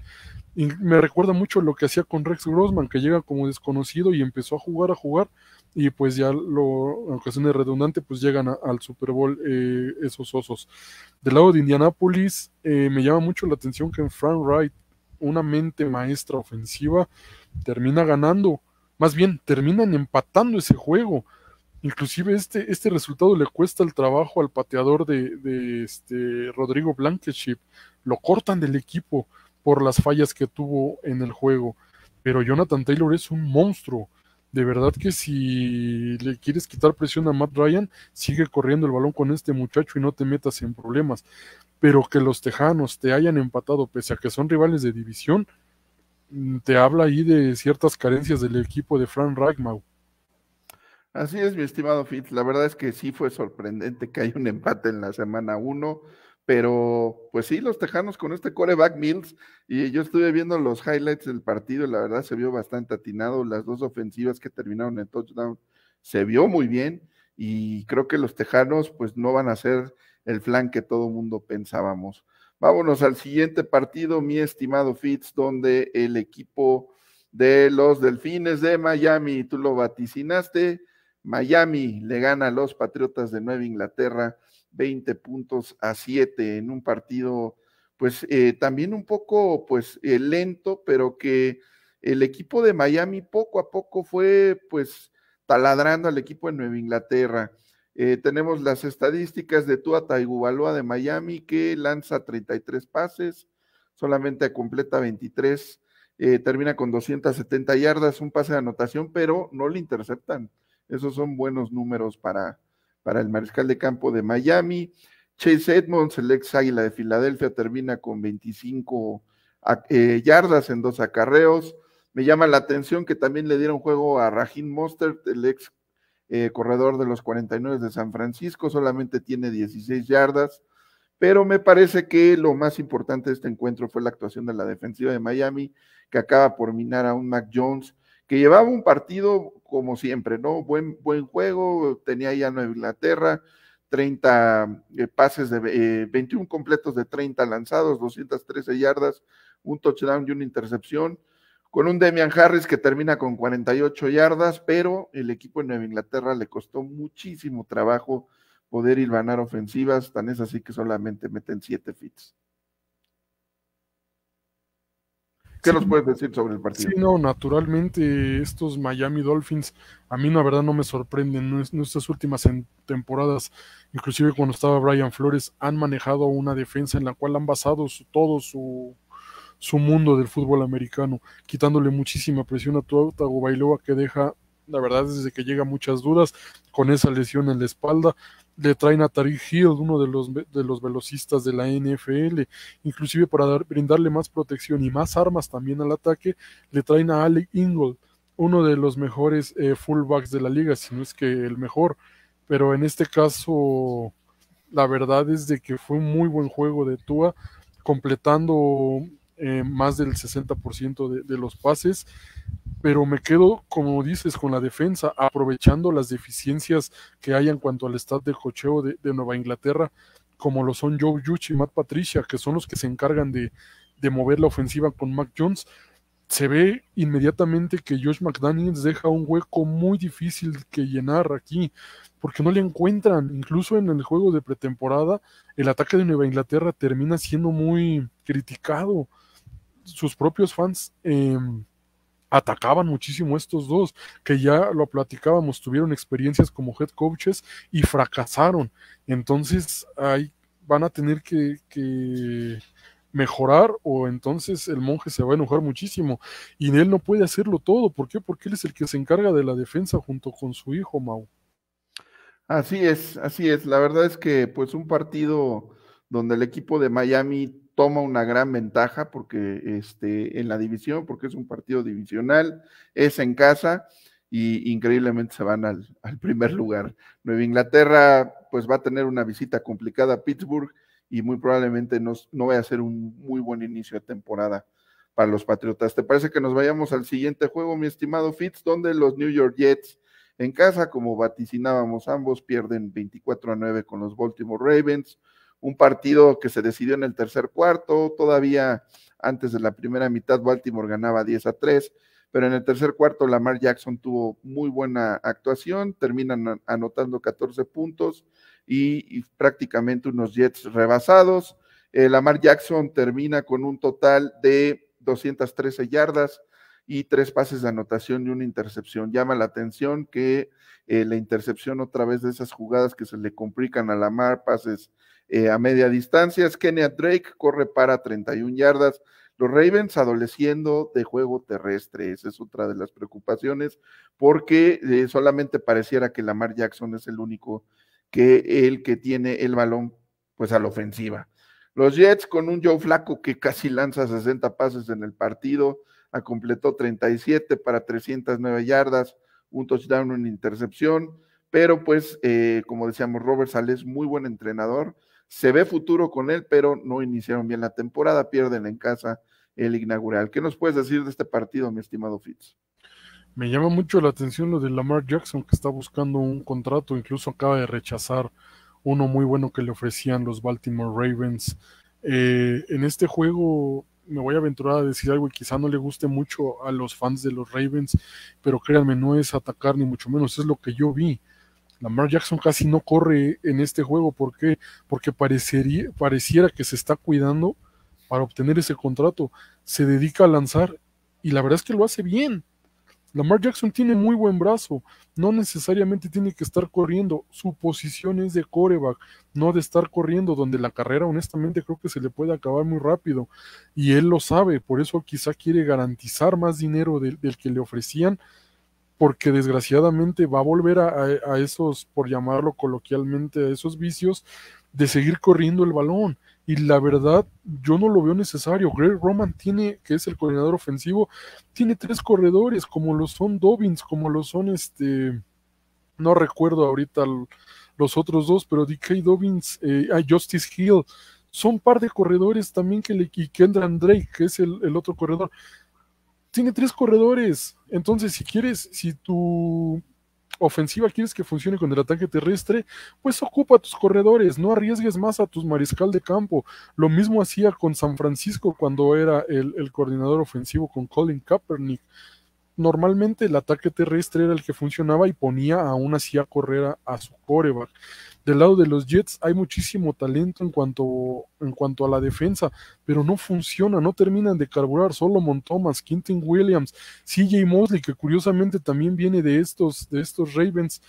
me recuerda mucho lo que hacía con Rex Grossman, que llega como desconocido y empezó a jugar, a jugar, y pues ya lo, ocasiones redundantes redundante, pues llegan al Super Bowl eh, esos osos. Del lado de Indianapolis eh, me llama mucho la atención que en Frank Wright, una mente maestra ofensiva, termina ganando, más bien terminan empatando ese juego. Inclusive este, este resultado le cuesta el trabajo al pateador de, este Rodrigo Blankenship. Lo cortan del equipo por las fallas que tuvo en el juego. Pero Jonathan Taylor es un monstruo. De verdad que si le quieres quitar presión a Matt Ryan, sigue corriendo el balón con este muchacho y no te metas en problemas. Pero que los Tejanos te hayan empatado, pese a que son rivales de división, mm, te habla ahí de ciertas carencias del equipo de Frank Ragmau. Así es, mi estimado Fitz. La verdad es que sí fue sorprendente que haya un empate en la semana 1 pero pues sí, los Tejanos con este coreback Mills, y yo estuve viendo los highlights del partido, y la verdad se vio bastante atinado, las dos ofensivas que terminaron en touchdown se vio muy bien, y creo que los Tejanos pues no van a ser el flan que todo mundo pensábamos. Vámonos al siguiente partido, mi estimado Fitz, donde el equipo de los Delfines de Miami, tú lo vaticinaste, Miami le gana a los Patriotas de Nueva Inglaterra 20 puntos a 7 en un partido, pues eh, también un poco pues eh, lento, pero que el equipo de Miami poco a poco fue pues taladrando al equipo de Nueva Inglaterra. Eh, tenemos las estadísticas de Tua Taigubaloa de Miami que lanza 33 pases, solamente completa 23, termina con 270 yardas, un pase de anotación, pero no le interceptan. Esos son buenos números para, para el mariscal de campo de Miami. Chase Edmonds, el ex águila de Filadelfia, termina con 25 ah, eh, yardas en dos acarreos. Me llama la atención que también le dieron juego a Rajin Mostert, el ex eh, corredor de los 49 de San Francisco, solamente tiene 16 yardas. Pero me parece que lo más importante de este encuentro fue la actuación de la defensiva de Miami, que acaba por minar a un Mac Jones, que llevaba un partido como siempre, ¿no? Buen, buen juego, tenía ya Nueva Inglaterra, 30 eh, pases de 21 eh, completos de 30 lanzados, 213 yardas, un touchdown y una intercepción, con un Demian Harris que termina con 48 yardas, pero el equipo de Nueva Inglaterra le costó muchísimo trabajo poder ganar ofensivas, tan es así que solamente meten 7 fits. ¿Qué nos puedes decir sobre el partido? Sí, no, naturalmente estos Miami Dolphins a mí la verdad no me sorprenden. nuestras últimas temporadas, inclusive cuando estaba Brian Flores, han manejado una defensa en la cual han basado todo su, su mundo del fútbol americano, quitándole muchísima presión a bailoa que deja, la verdad, desde que llega muchas dudas con esa lesión en la espalda le traen a Tariq Hill, uno de los, de los velocistas de la NFL, inclusive para brindarle más protección y más armas también al ataque, le traen a Alec Ingold, uno de los mejores eh, fullbacks de la liga, si no es que el mejor, pero en este caso la verdad es de que fue un muy buen juego de Tua, completando eh, más del 60% de, los pases, pero me quedo, como dices, con la defensa, aprovechando las deficiencias que hay en cuanto al estado de cocheo de, Nueva Inglaterra, como lo son Joe Yuchi y Matt Patricia, que son los que se encargan de, de mover la ofensiva con Mac Jones se ve inmediatamente que Josh McDaniels deja un hueco muy difícil que llenar aquí, porque no le encuentran, incluso en el juego de pretemporada, el ataque de Nueva Inglaterra termina siendo muy criticado sus propios fans em, atacaban muchísimo estos dos, que ya lo platicábamos, tuvieron experiencias como head coaches y fracasaron. Entonces ahí van a tener que, mejorar o entonces el monje se va a enojar muchísimo. Y él no puede hacerlo todo. ¿Por qué? Porque él es el que se encarga de la defensa junto con su hijo Mau. Así es, así es. La verdad es que pues un partido donde el equipo de Miami toma una gran ventaja porque este, en la división, porque es un partido divisional, es en casa y increíblemente se van al, primer lugar. Nueva Inglaterra pues va a tener una visita complicada a Pittsburgh y muy probablemente no vaya a ser un muy buen inicio de temporada para los Patriotas. ¿Te parece que nos vayamos al siguiente juego, mi estimado Fitz, donde los New York Jets en casa, como vaticinábamos ambos, pierden 24 a 9 con los Baltimore Ravens un partido que se decidió en el tercer cuarto, todavía antes de la primera mitad Baltimore ganaba 10 a 3, pero en el tercer cuarto Lamar Jackson tuvo muy buena actuación, terminan anotando 14 puntos y, prácticamente unos Jets rebasados. Eh, Lamar Jackson termina con un total de 213 yardas y tres pases de anotación y una intercepción. Llama la atención que eh, la intercepción otra vez de esas jugadas que se le complican a Lamar, pases eh, a media distancia, es Kenya Drake, corre para 31 yardas. Los Ravens adoleciendo de juego terrestre, esa es otra de las preocupaciones, porque eh, solamente pareciera que Lamar Jackson es el único que el que tiene el balón pues a la ofensiva. Los Jets con un Joe Flaco que casi lanza 60 pases en el partido, a completó 37 para 309 yardas, un touchdown, una intercepción, pero pues eh, como decíamos, Robert Sales, muy buen entrenador, se ve futuro con él, pero no iniciaron bien la temporada, pierden en casa el inaugural. ¿Qué nos puedes decir de este partido, mi estimado Fitz? Me llama mucho la atención lo de Lamar Jackson, que está buscando un contrato, incluso acaba de rechazar uno muy bueno que le ofrecían los Baltimore Ravens. Eh, en este juego me voy a aventurar a decir algo y quizá no le guste mucho a los fans de los Ravens, pero créanme, no es atacar ni mucho menos, es lo que yo vi. Lamar Jackson casi no corre en este juego. ¿Por qué? Porque parecería, pareciera que se está cuidando para obtener ese contrato. Se dedica a lanzar y la verdad es que lo hace bien. Lamar Jackson tiene muy buen brazo, no necesariamente tiene que estar corriendo, su posición es de coreback, no de estar corriendo, donde la carrera honestamente creo que se le puede acabar muy rápido, y él lo sabe, por eso quizá quiere garantizar más dinero del que le ofrecían, porque desgraciadamente va a volver a, esos, por llamarlo coloquialmente, a esos vicios de seguir corriendo el balón. Y la verdad, yo no lo veo necesario. Greg Roman tiene, que es el coordinador ofensivo, tiene tres corredores, como lo son Dobbins, como lo son este. No recuerdo ahorita los otros dos, pero DK Dobbins, eh, Justice Hill, son un par de corredores también que le y Kendra Drake, que es el otro corredor tiene tres corredores. Entonces, si quieres, si tu ofensiva quieres que funcione con el ataque terrestre, pues ocupa tus corredores, no arriesgues más a tus mariscal de campo. Lo mismo hacía con San Francisco cuando era el, el coordinador ofensivo con Colin Kaepernick normalmente el ataque terrestre era el que funcionaba y ponía aún así a correr a, su coreback. Del lado de los Jets hay muchísimo talento en cuanto, en cuanto a la defensa, pero no funciona, no terminan de carburar. Solo Thomas, Quintin Williams, CJ Mosley, que curiosamente también viene de estos, de estos Ravens.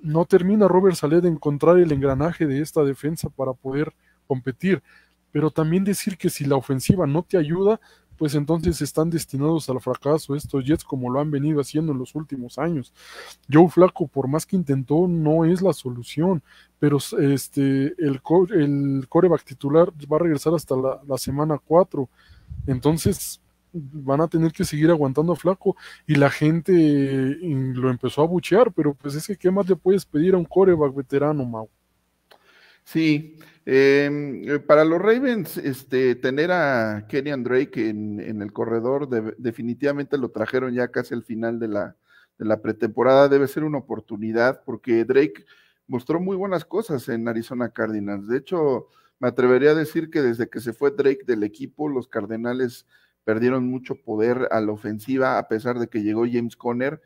No termina Robert Saleh de encontrar el engranaje de esta defensa para poder competir. Pero también decir que si la ofensiva no te ayuda, pues entonces están destinados al fracaso estos Jets como lo han venido haciendo en los últimos años. Joe Flaco, por más que intentó, no es la solución, pero este, el, el coreback titular va a regresar hasta la, la semana 4. Entonces, van a tener que seguir aguantando a Flaco y la gente eh, lo empezó a buchear, pero pues es que qué más le puedes pedir a un coreback veterano, Mau. Sí, em, eh, para los Ravens, este, tener a Kenny Drake en, el corredor, definitivamente lo trajeron ya casi al final de la, de la pretemporada, debe ser una oportunidad porque Drake mostró muy buenas cosas en Arizona Cardinals. De hecho, me atrevería a decir que desde que se fue Drake del equipo, los Cardenales perdieron mucho poder a la ofensiva, a pesar de que llegó James Conner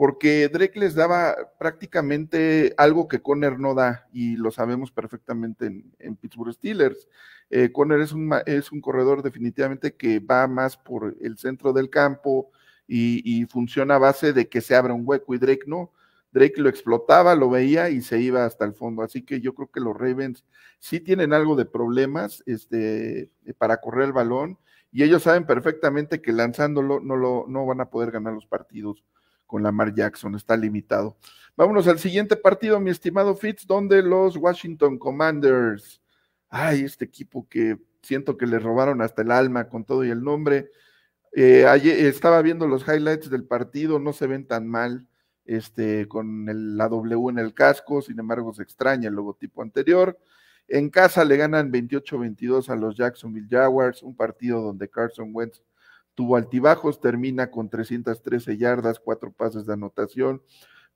porque Drake les daba prácticamente algo que Conner no da, y lo sabemos perfectamente en, Pittsburgh Steelers. Eh, Conner es un, es un corredor definitivamente que va más por el centro del campo y, funciona a base de que se abra un hueco, y Drake no. Drake lo explotaba, lo veía y se iba hasta el fondo. Así que yo creo que los Ravens sí tienen algo de problemas este, para correr el balón y ellos saben perfectamente que lanzándolo no, lo, no van a poder ganar los partidos con Lamar Jackson, está limitado. Vámonos al siguiente partido, mi estimado Fitz, donde los Washington Commanders, ay, este equipo que siento que le robaron hasta el alma con todo y el nombre. Eh, estaba viendo los highlights del partido, no se ven tan mal este, con la W en el casco, sin embargo se extraña el logotipo anterior. En casa le ganan 28-22 a los Jacksonville Jaguars, un partido donde Carson Wentz tuvo altibajos, termina con 313 yardas, cuatro pases de anotación,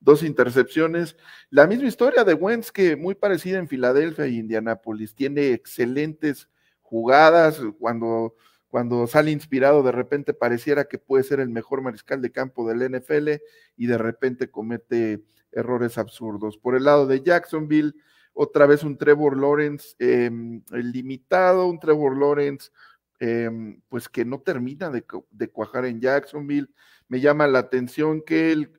dos intercepciones. La misma historia de Wentz que muy parecida en Filadelfia y Indianápolis. Tiene excelentes jugadas cuando cuando sale inspirado de repente pareciera que puede ser el mejor mariscal de campo del NFL y de repente comete errores absurdos. Por el lado de Jacksonville, otra vez un Trevor Lawrence em, limitado, un Trevor Lawrence Em, pues que no termina de, cuajar en Jacksonville. Me llama la atención que el,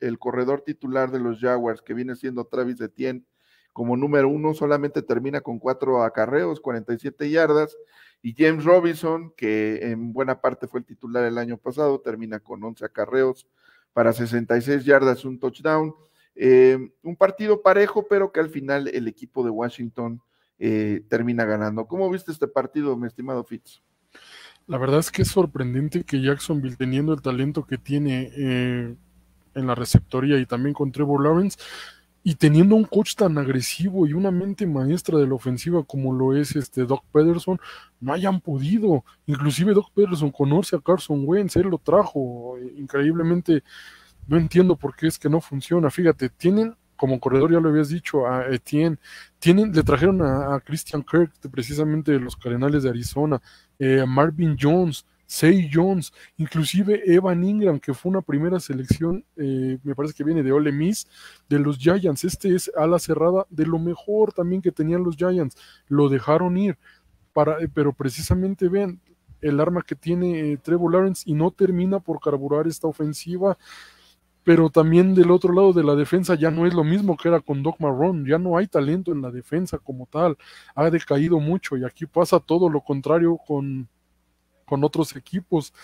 el, corredor titular de los Jaguars, que viene siendo Travis Etienne, como número uno, solamente termina con cuatro acarreos, 47 yardas. Y James Robinson, que en buena parte fue el titular el año pasado, termina con 11 acarreos para 66 yardas, un touchdown. Em, un partido parejo, pero que al final el equipo de Washington eh, termina ganando. ¿Cómo viste este partido, mi estimado Fitz? La verdad es que es sorprendente que Jacksonville, teniendo el talento que tiene eh, en la receptoría y también con Trevor Lawrence, y teniendo un coach tan agresivo y una mente maestra de la ofensiva como lo es este Doc Pederson, no hayan podido. Inclusive Doc Pederson conoce a Carson Wentz, él lo trajo. Eh, increíblemente, no entiendo por qué es que no funciona. Fíjate, tienen como corredor, ya lo habías dicho, a Etienne. Tienen, le trajeron a, Christian Kirk, precisamente de los Cardenales de Arizona, eh, a Marvin Jones, Say Jones, inclusive Evan Ingram, que fue una primera selección, eh, me parece que viene de Ole Miss, de los Giants. Este es ala cerrada de lo mejor también que tenían los Giants. Lo dejaron ir, para, eh, pero precisamente ven el arma que tiene Trevor Lawrence y no termina por carburar esta ofensiva pero también del otro lado de la defensa ya no es lo mismo que era con Doc Marrón, ya no hay talento en la defensa como tal, ha decaído mucho y aquí pasa todo lo contrario con, otros equipos.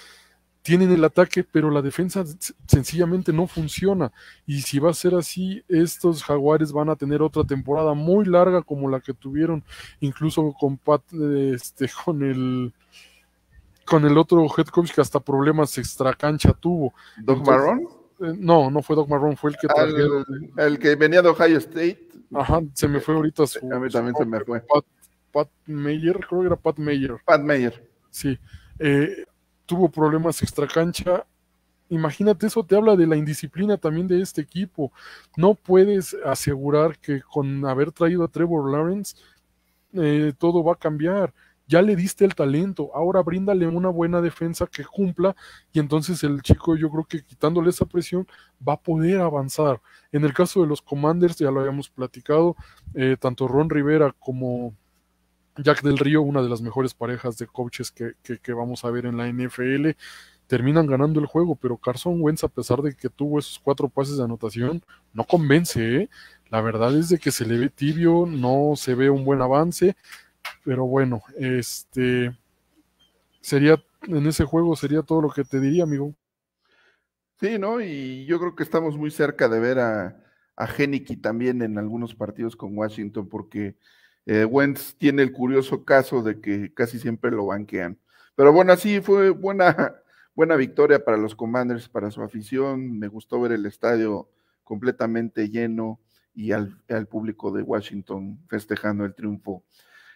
Tienen el ataque, pero la defensa sencillamente no funciona. Y si va a ser así, estos jaguares van a tener otra temporada muy larga como la que tuvieron, incluso con este, con el con el otro head coach que hasta problemas extracancha tuvo. ¿Doc Marrón? Eh, no, no fue Doc Marrón, fue el que El, que venía de Ohio State. Ajá, se me fue ahorita su. A mí también se me fue. Pat, Mayer, creo que era Pat Mayer. Pat Mayer. Sí. Eh, tuvo problemas extracancha. Imagínate, eso te habla de la indisciplina también de este equipo. No puedes asegurar que con haber traído a Trevor Lawrence eh, todo va a cambiar ya le diste el talento, ahora bríndale una buena defensa que cumpla y entonces el chico yo creo que quitándole esa presión va a poder avanzar. En el caso de los Commanders, ya lo habíamos platicado, eh, tanto Ron Rivera como... Jack del Río, una de las mejores parejas de coaches que, que, vamos a ver en la NFL, terminan ganando el juego, pero Carson Wentz, a pesar de que tuvo esos cuatro pases de anotación, no convence, ¿eh? La verdad es de que se le ve tibio, no se ve un buen avance, pero bueno, este sería en ese juego sería todo lo que te diría, amigo. Sí, ¿no? Y yo creo que estamos muy cerca de ver a, a también en algunos partidos con Washington, porque eh, Wentz tiene el curioso caso de que casi siempre lo banquean. Pero bueno, así fue buena, buena victoria para los Commanders, para su afición. Me gustó ver el estadio completamente lleno y al, al público de Washington festejando el triunfo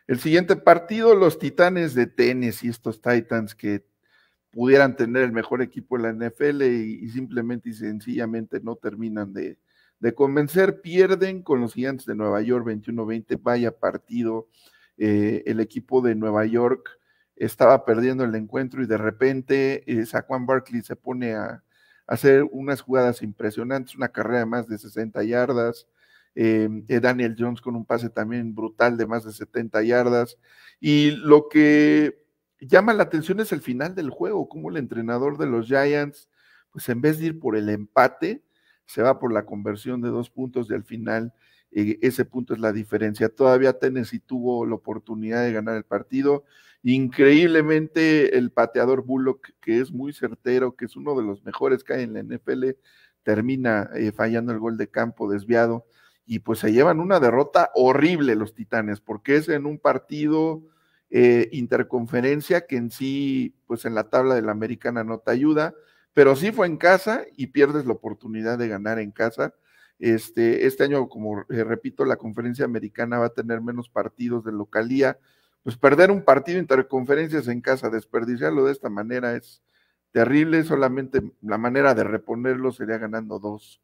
el siguiente partido, los Titanes de y estos Titans que pudieran tener el mejor equipo de la NFL y, simplemente y sencillamente no terminan de, convencer. Pierden con los Gigantes de Nueva York 21-20. Vaya partido. Eh, el equipo de Nueva York estaba perdiendo el encuentro y de repente eh, Saquon Barkley se pone a, a hacer unas jugadas impresionantes, una carrera de más de 60 yardas, eh, eh, Daniel Jones con un pase también brutal de más de 70 yardas. Y lo que llama la atención es el final del juego, como el entrenador de los Giants, pues en vez de ir por el empate, se va por la conversión de dos puntos y al final eh, ese punto es la diferencia. Todavía Tennessee tuvo la oportunidad de ganar el partido. Increíblemente el pateador Bullock, que es muy certero, que es uno de los mejores que hay en la NFL, termina eh, fallando el gol de campo desviado y pues se llevan una derrota horrible los Titanes, porque es en un partido eh, interconferencia que en sí, pues en la tabla de la americana no te ayuda, pero sí fue en casa y pierdes la oportunidad de ganar en casa. Este, este año, como eh, repito, la conferencia americana va a tener menos partidos de localía. Pues perder un partido interconferencias en casa, desperdiciarlo de esta manera es terrible. Solamente la manera de reponerlo sería ganando dos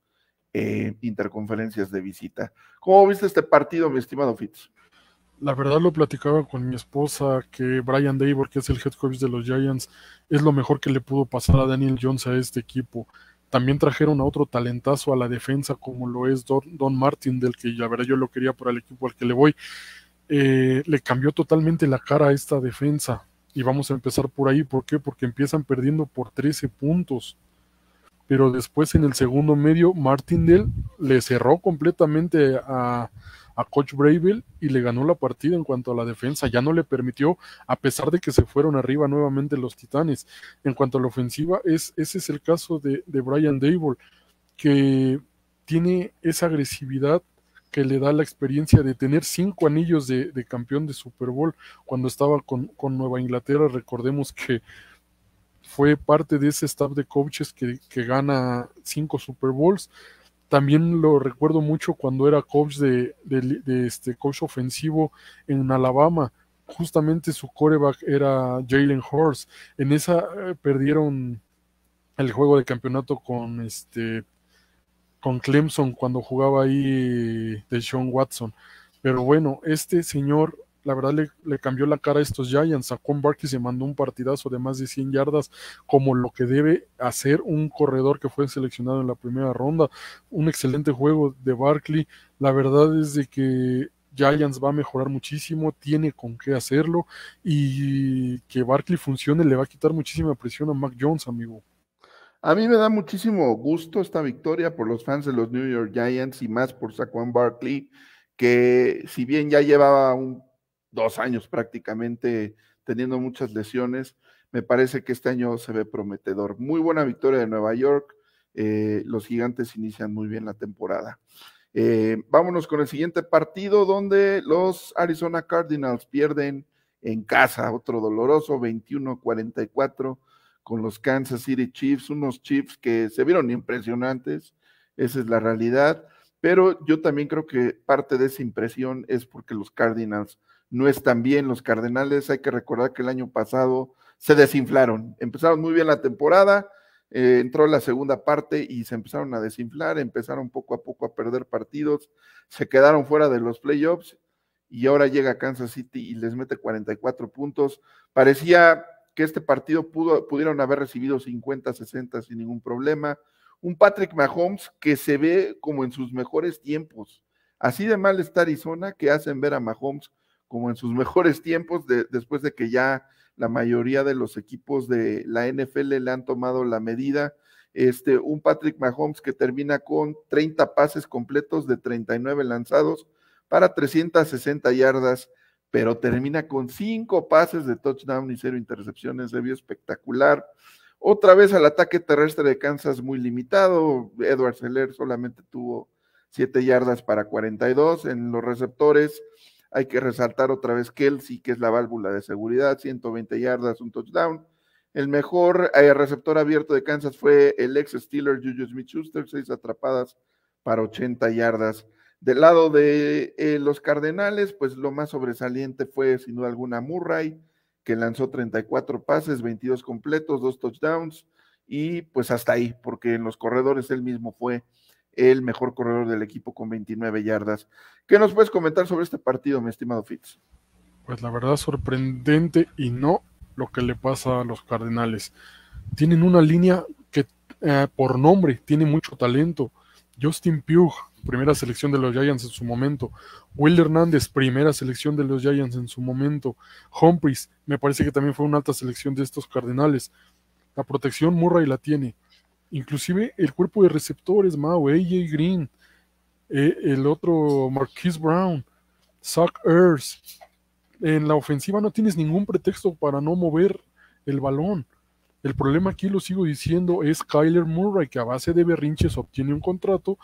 eh, interconferencias de visita. ¿Cómo viste este partido, mi estimado Fitz? La verdad lo platicaba con mi esposa que Brian Davor, que es el head coach de los Giants, es lo mejor que le pudo pasar a Daniel Jones a este equipo. También trajeron a otro talentazo a la defensa como lo es Don, Martin, del que ya veré yo lo quería para el equipo al que le voy. Eh, le cambió totalmente la cara a esta defensa. Y vamos a empezar por ahí. ¿Por qué? Porque empiezan perdiendo por 13 puntos pero después en el segundo medio Martindale le cerró completamente a, a Coach Bravel y le ganó la partida en cuanto a la defensa, ya no le permitió, a pesar de que se fueron arriba nuevamente los Titanes. En cuanto a la ofensiva, es, ese es el caso de, de Brian Dable, que tiene esa agresividad que le da la experiencia de tener cinco anillos de, de campeón de Super Bowl cuando estaba con, con Nueva Inglaterra. Recordemos que fue parte de ese staff de coaches que, gana cinco Super Bowls. También lo recuerdo mucho cuando era coach de, este coach ofensivo en Alabama. Justamente su coreback era Jalen Horst. En esa eh, perdieron el juego de campeonato con este con Clemson cuando jugaba ahí eh, de Sean Watson. Pero bueno, este señor la verdad le, cambió la cara a estos Giants. Sacó Barkley se mandó un partidazo de más de 100 yardas, como lo que debe hacer un corredor que fue seleccionado en la primera ronda. Un excelente juego de Barkley. La verdad es de que Giants va a mejorar muchísimo, tiene con qué hacerlo y que Barkley funcione le va a quitar muchísima presión a Mac Jones, amigo. A mí me da muchísimo gusto esta victoria por los fans de los New York Giants y más por Saquon Barkley, que si bien ya llevaba un dos años prácticamente teniendo muchas lesiones. Me parece que este año se ve prometedor. Muy buena victoria de Nueva York. Eh, los gigantes inician muy bien la temporada. Eh, vámonos con el siguiente partido donde los Arizona Cardinals pierden en casa, otro doloroso 21-44 con los Kansas City Chiefs, unos Chiefs que se vieron impresionantes, esa es la realidad, pero yo también creo que parte de esa impresión es porque los Cardinals no están bien. Los Cardenales, hay que recordar que el año pasado se desinflaron. Empezaron muy bien la temporada, eh, entró la segunda parte y se empezaron a desinflar, empezaron poco a poco a perder partidos, se quedaron fuera de los playoffs y ahora llega Kansas City y les mete 44 puntos. Parecía que este partido pudo, pudieron haber recibido 50, 60 sin ningún problema. Un Patrick Mahomes que se ve como en sus mejores tiempos. Así de mal está Arizona que hacen ver a Mahomes como en sus mejores tiempos, después de que ya la mayoría de los equipos de la NFL le han tomado la medida. Este, un Patrick Mahomes que termina con 30 pases completos de 39 lanzados para 360 yardas, pero termina con cinco pases de touchdown y cero intercepciones, se vio espectacular. Otra vez al ataque terrestre de Kansas muy limitado, Edward Seller solamente tuvo 7 yardas para 42 en los receptores. Hay que resaltar otra vez Kelsey, que es la válvula de seguridad, 120 yardas, un touchdown. El mejor eh, receptor abierto de Kansas fue el ex Steeler Juju Smith-Schuster, seis atrapadas para 80 yardas. Del lado de eh, los Cardenales, pues lo más sobresaliente fue sin duda alguna Murray, que lanzó 34 pases, 22 completos, dos touchdowns, y pues hasta ahí, porque en los corredores él mismo fue el mejor corredor del equipo con 29 yardas. ¿Qué nos puedes comentar sobre este partido, mi estimado Fitz? Pues la verdad sorprendente y no lo que le pasa a los Cardenales. Tienen una línea que eh, por nombre tiene mucho talento. Justin Pugh, primera selección de los Giants en su momento. Will Hernández, primera selección de los Giants en su momento. Humphries, me parece que también fue una alta selección de estos Cardenales. La protección Murray la tiene inclusive el cuerpo de receptores, Mao, AJ Green, eh, el otro Marquise Brown, Zach En la ofensiva no tienes ningún pretexto para no mover el balón. El problema aquí, lo sigo diciendo, es Kyler Murray, que a base de berrinches obtiene un contrato,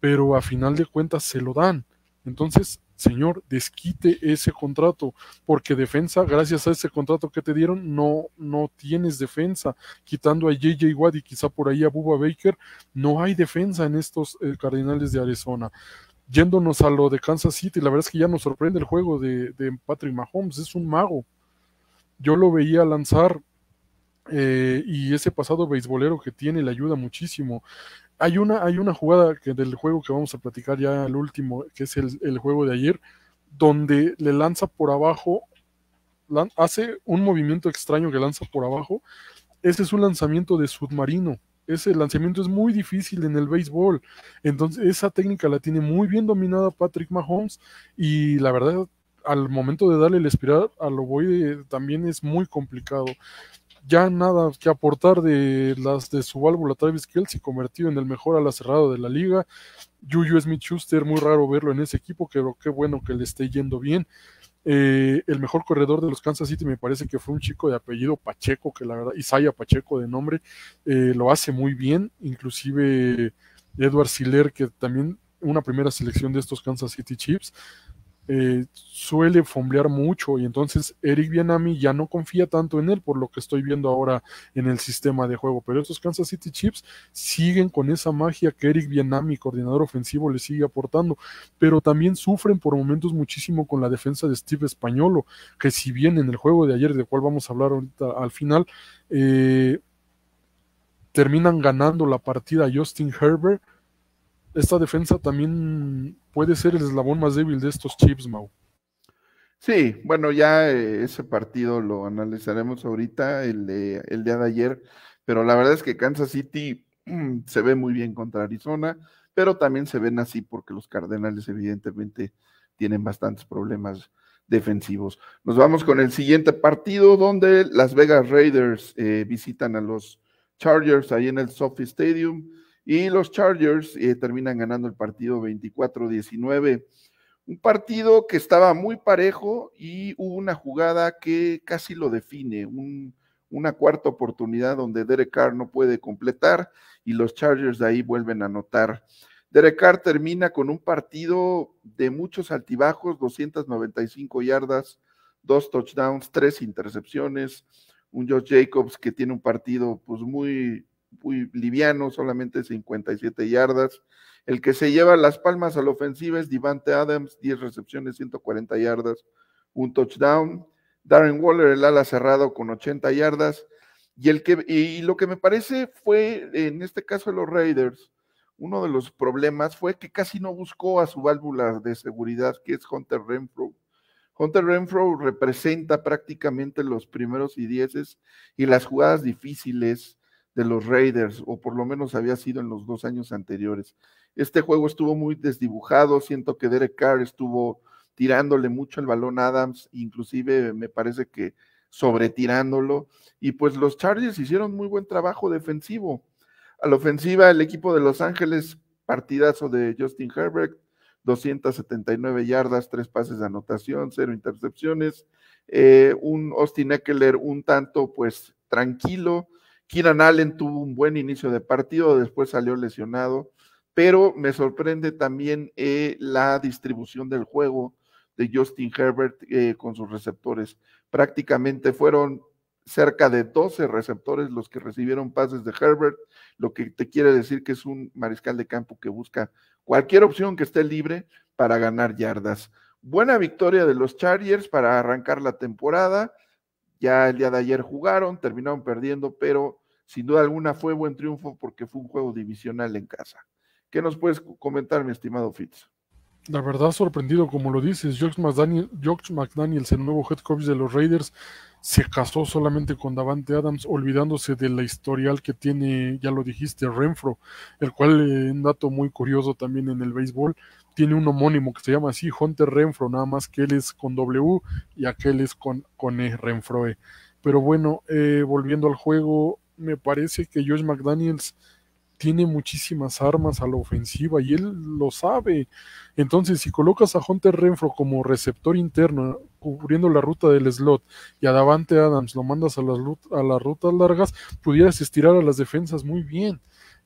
pero a final de cuentas se lo dan. Entonces, Señor, desquite ese contrato, porque defensa, gracias a ese contrato que te dieron, no, no tienes defensa. Quitando a JJ Watt y quizá por ahí a Bubba Baker, no hay defensa en estos eh, cardinales de Arizona. Yéndonos a lo de Kansas City, la verdad es que ya nos sorprende el juego de, Patrick Mahomes, es un mago. Yo lo veía lanzar eh, y ese pasado beisbolero que tiene le ayuda muchísimo. Hay una, hay una jugada que, del juego que vamos a platicar ya el último, que es el, juego de ayer, donde le lanza por abajo, hace un movimiento extraño que lanza por abajo. Ese es un lanzamiento de submarino. Ese lanzamiento es muy difícil en el béisbol. Entonces, esa técnica la tiene muy bien dominada Patrick Mahomes. Y la verdad, al momento de darle el espiral al voy también es muy complicado ya nada que aportar de las de su válvula Travis Kelsey convertido en el mejor ala cerrado de la liga. Juju Smith Schuster, muy raro verlo en ese equipo, pero qué bueno que le esté yendo bien. Eh, el mejor corredor de los Kansas City me parece que fue un chico de apellido Pacheco, que la verdad, Isaiah Pacheco de nombre, eh, lo hace muy bien, inclusive Edward Siler, que también una primera selección de estos Kansas City Chiefs, eh, suele fomblear mucho y entonces Eric Bienami ya no confía tanto en él por lo que estoy viendo ahora en el sistema de juego. Pero estos Kansas City Chips siguen con esa magia que Eric Bienami, coordinador ofensivo, le sigue aportando, pero también sufren por momentos muchísimo con la defensa de Steve Españolo, que si bien en el juego de ayer, del cual vamos a hablar ahorita al final, eh, terminan ganando la partida Justin Herbert esta defensa también puede ser el eslabón más débil de estos Chips, Mau. Sí, bueno, ya eh, ese partido lo analizaremos ahorita, el, de, el día de ayer, pero la verdad es que Kansas City mm, se ve muy bien contra Arizona, pero también se ven así porque los Cardenales evidentemente tienen bastantes problemas defensivos. Nos vamos con el siguiente partido donde Las Vegas Raiders eh, visitan a los Chargers ahí en el SoFi Stadium. Y los Chargers eh, terminan ganando el partido 24-19. Un partido que estaba muy parejo y hubo una jugada que casi lo define, una cuarta oportunidad donde Derek Carr no puede completar y los Chargers de ahí vuelven a anotar. Derek Carr termina con un partido de muchos altibajos, 295 yardas, dos touchdowns, tres intercepciones, un Josh Jacobs que tiene un partido pues muy muy liviano, solamente 57 yardas. El que se lleva las palmas a la ofensiva es Divante Adams, 10 recepciones, 140 yardas, un touchdown. Darren Waller, el ala cerrado con 80 yardas. Y, el que, y lo que me parece fue, en este caso de los Raiders, uno de los problemas fue que casi no buscó a su válvula de seguridad, que es Hunter Renfro. Hunter Renfro representa prácticamente los primeros y dieces y las jugadas difíciles, de los Raiders, o por lo menos había sido en los dos años anteriores. Este juego estuvo muy desdibujado, siento que Derek Carr estuvo tirándole mucho el balón a Adams, inclusive me parece que sobretirándolo, y pues los Chargers hicieron muy buen trabajo defensivo. A la ofensiva, el equipo de Los Ángeles, partidazo de Justin Herbert, 279 yardas, tres pases de anotación, cero intercepciones, eh, un Austin Eckler un tanto pues tranquilo, Keenan Allen tuvo un buen inicio de partido, después salió lesionado, pero me sorprende también eh, la distribución del juego de Justin Herbert eh, con sus receptores. Prácticamente fueron cerca de 12 receptores los que recibieron pases de Herbert, lo que te quiere decir que es un mariscal de campo que busca cualquier opción que esté libre para ganar yardas. Buena victoria de los Chargers para arrancar la temporada ya el día de ayer jugaron, terminaron perdiendo, pero sin duda alguna fue buen triunfo porque fue un juego divisional en casa. ¿Qué nos puedes comentar, mi estimado Fitz? La verdad, sorprendido, como lo dices, George McDaniels, el nuevo head coach de los Raiders, se casó solamente con Davante Adams, olvidándose de la historial que tiene, ya lo dijiste, Renfro, el cual es eh, un dato muy curioso también en el béisbol tiene un homónimo que se llama así, Hunter Renfro, nada más que él es con W y aquel es con, con E, Renfroe. Pero bueno, eh, volviendo al juego, me parece que Josh McDaniels tiene muchísimas armas a la ofensiva y él lo sabe. Entonces, si colocas a Hunter Renfro como receptor interno, cubriendo la ruta del slot, y a Davante Adams lo mandas a las, a las rutas largas, pudieras estirar a las defensas muy bien.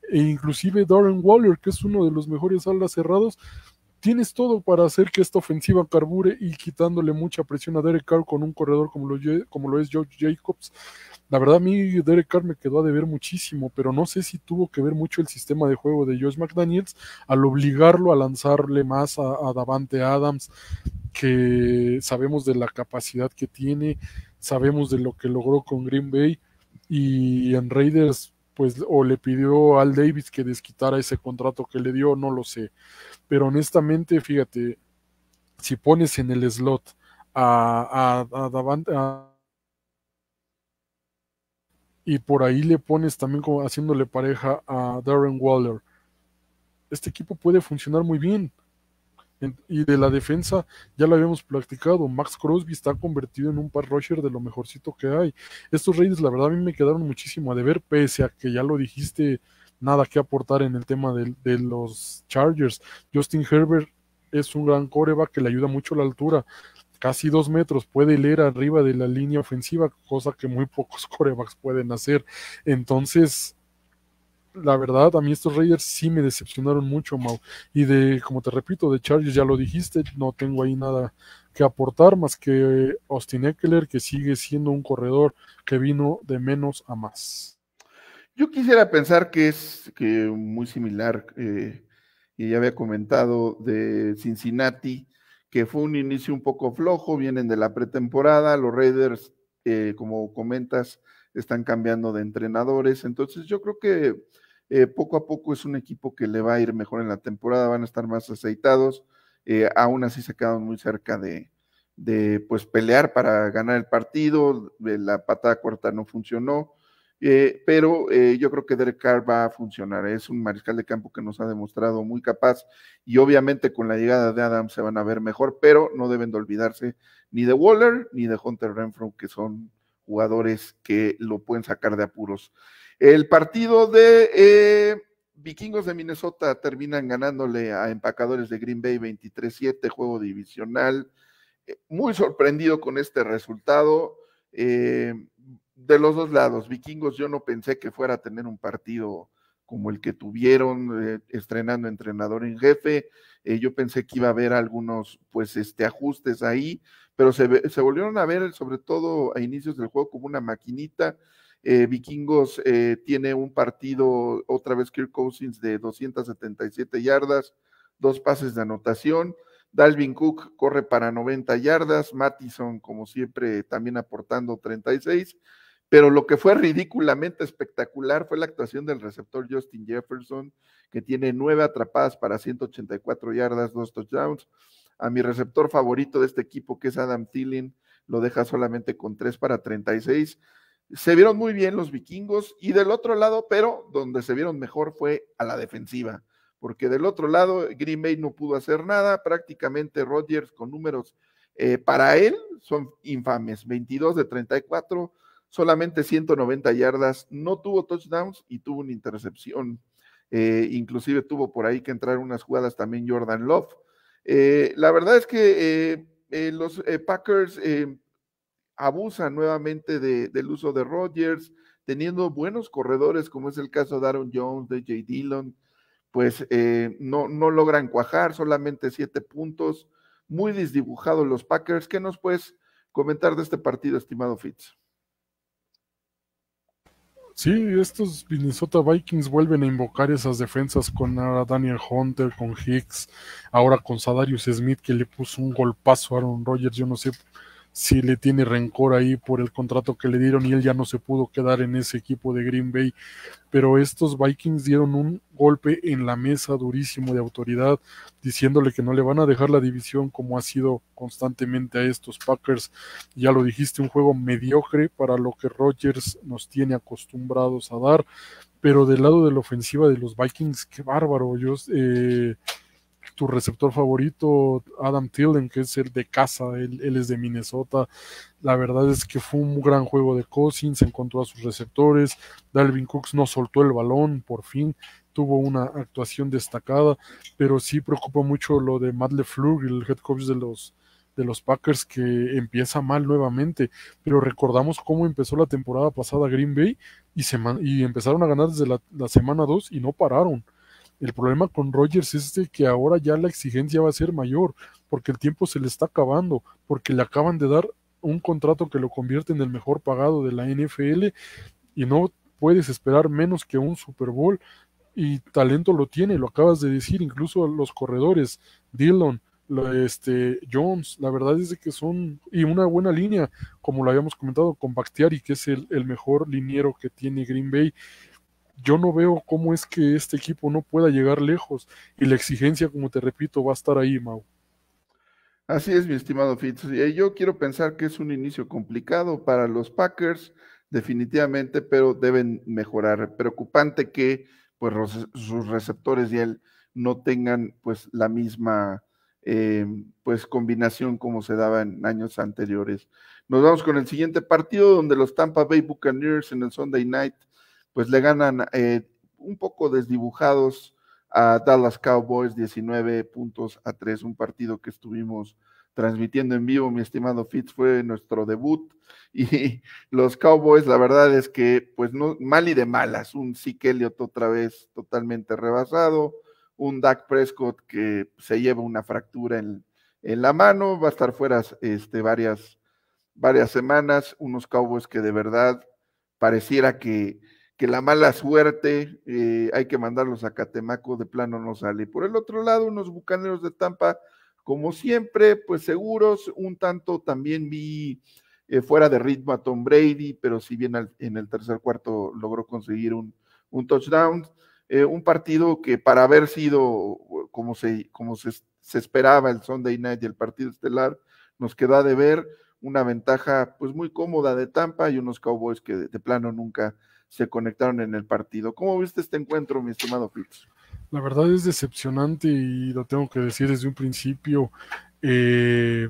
E inclusive Darren Waller, que es uno de los mejores alas cerrados, tienes todo para hacer que esta ofensiva carbure y quitándole mucha presión a Derek Carr con un corredor como lo, como lo es George Jacobs. La verdad, a mí Derek Carr me quedó a deber muchísimo, pero no sé si tuvo que ver mucho el sistema de juego de George McDaniels al obligarlo a lanzarle más a Davante Adams, que sabemos de la capacidad que tiene, sabemos de lo que logró con Green Bay y en Raiders pues, o le pidió al Davis que desquitara ese contrato que le dio, no lo sé. Pero honestamente, fíjate, si pones en el slot a, a, Davante, y por ahí le pones también como haciéndole pareja a Darren Waller, este equipo puede funcionar muy bien y de la defensa, ya lo habíamos platicado, Max Crosby está convertido en un par rusher de lo mejorcito que hay. Estos Raiders, la verdad, a mí me quedaron muchísimo a deber, pese a que ya lo dijiste, nada que aportar en el tema de, los Chargers. Justin Herbert es un gran coreback que le ayuda mucho la altura. Casi dos metros puede leer arriba de la línea ofensiva, cosa que muy pocos corebacks pueden hacer. Entonces, la verdad, a mí estos Raiders sí me decepcionaron mucho, Mau. Y de, como te repito, de Chargers ya lo dijiste, no tengo ahí nada que aportar más que Austin Eckler, que sigue siendo un corredor que vino de menos a más. Yo quisiera pensar que es que muy similar, eh, y ya había comentado de Cincinnati, que fue un inicio un poco flojo, vienen de la pretemporada, los Raiders, eh, como comentas, están cambiando de entrenadores. Entonces yo creo que eh, poco a poco es un equipo que le va a ir mejor en la temporada, van a estar más aceitados. Eh, aún así se quedan muy cerca de, pues pelear para ganar el partido, eh, la patada corta no funcionó, pero yo creo que Derek Carr va a funcionar, es un mariscal de campo que nos ha demostrado muy capaz y obviamente con la llegada de Adam se van a ver mejor, pero no deben de olvidarse ni de Waller ni de Hunter Renfro, que son jugadores que lo pueden sacar de apuros. El partido de eh, Vikingos de Minnesota terminan ganándole a empacadores de Green Bay 23-7, juego divisional. Eh, muy sorprendido con este resultado. Eh, de los dos lados, Vikingos yo no pensé que fuera a tener un partido como el que tuvieron eh, estrenando entrenador en jefe. Eh, yo pensé que iba a haber algunos pues este ajustes ahí, pero se, volvieron a ver sobre todo a inicios del juego como una maquinita. Eh, Vikingos tiene un partido otra vez Kirk Cousins de 277 yardas, dos pases de anotación. Dalvin Cook corre para 90 yardas, Mattison como siempre también aportando 36 pero lo que fue ridículamente espectacular fue la actuación del receptor Justin Jefferson, que tiene nueve atrapadas para 184 yardas, dos touchdowns. A mi receptor favorito de este equipo, que es Adam Thielen, lo deja solamente con tres para 36. Se vieron muy bien los vikingos y del otro lado, pero donde se vieron mejor fue a la defensiva, porque del otro lado Green Bay no pudo hacer nada, prácticamente Rodgers con números eh, para él son infames, 22 de 34, solamente 190 yardas, no tuvo touchdowns y tuvo una intercepción. Eh, inclusive tuvo por ahí que entrar unas jugadas también Jordan Love. Eh, la verdad es que eh, los Packers abusan nuevamente del uso de Rodgers, teniendo buenos corredores, como es el caso de Aaron Jones, de Jay Dillon, pues no, no logran cuajar, solamente siete puntos. Muy desdibujados los Packers. ¿Qué nos puedes comentar de este partido, estimado Fitz? Sí, estos Minnesota Vikings vuelven a invocar esas defensas con Daniel Hunter, con Hicks, ahora con Sadarius Smith que le puso un golpazo a Aaron Rodgers. Yo no sé si le tiene rencor ahí por el contrato que le dieron y él ya no se pudo quedar en ese equipo de Green Bay. Pero estos Vikings dieron un golpe en la mesa durísimo de autoridad, diciéndole que no le van a dejar la división como ha sido constantemente a estos Packers. Ya lo dijiste, un juego mediocre para lo que Rodgers nos tiene acostumbrados a dar. Pero del lado de la ofensiva de los Vikings, qué bárbaro. Yo, eh, tu receptor favorito, Adam Tilden, que es el de casa, él, es de Minnesota. La verdad es que fue un gran juego de Cousins, encontró a sus receptores. Dalvin Cooks no soltó el balón, por fin tuvo una actuación destacada, pero sí preocupa mucho lo de Matt flug el head coach de los, de los Packers que empieza mal nuevamente, pero recordamos cómo empezó la temporada pasada Green Bay y, y empezaron a ganar desde la, la semana 2 y no pararon. El problema con Rogers es este que ahora ya la exigencia va a ser mayor, porque el tiempo se le está acabando, porque le acaban de dar un contrato que lo convierte en el mejor pagado de la NFL y no puedes esperar menos que un Super Bowl y talento lo tiene, lo acabas de decir, incluso los corredores, Dillon, este, Jones, la verdad es que son, y una buena línea, como lo habíamos comentado con Bactiari, que es el, el mejor liniero que tiene Green Bay, yo no veo cómo es que este equipo no pueda llegar lejos y la exigencia, como te repito, va a estar ahí, Mau. Así es, mi estimado Fitz. Eh, yo quiero pensar que es un inicio complicado para los Packers, definitivamente, pero deben mejorar. Preocupante que pues, sus receptores y él no tengan pues la misma eh, pues combinación como se daba en años anteriores. Nos vamos con el siguiente partido donde los Tampa Bay Buccaneers en el Sunday Night pues le ganan eh, un poco desdibujados a Dallas Cowboys 19 puntos a 3, un partido que estuvimos transmitiendo en vivo, mi estimado Fitz, fue nuestro debut y los Cowboys, la verdad es que pues no, mal y de malas, un Sick otra vez totalmente rebasado, un Dak Prescott que se lleva una fractura en, la mano, va a estar fuera este, varias, varias semanas, unos Cowboys que de verdad pareciera que que la mala suerte eh, hay que mandarlos a Catemaco, de plano no sale. Por el otro lado, unos bucaneros de Tampa, como siempre, pues seguros, un tanto también vi eh, fuera de ritmo a Tom Brady, pero si bien en el tercer cuarto logró conseguir un, touchdown, eh, un partido que para haber sido como, se, como se, esperaba el Sunday night y el partido estelar, nos queda de ver una ventaja pues muy cómoda de Tampa y unos Cowboys que de plano nunca se conectaron en el partido. ¿Cómo viste este encuentro, mi estimado Fitz? La verdad es decepcionante y lo tengo que decir desde un principio. Eh,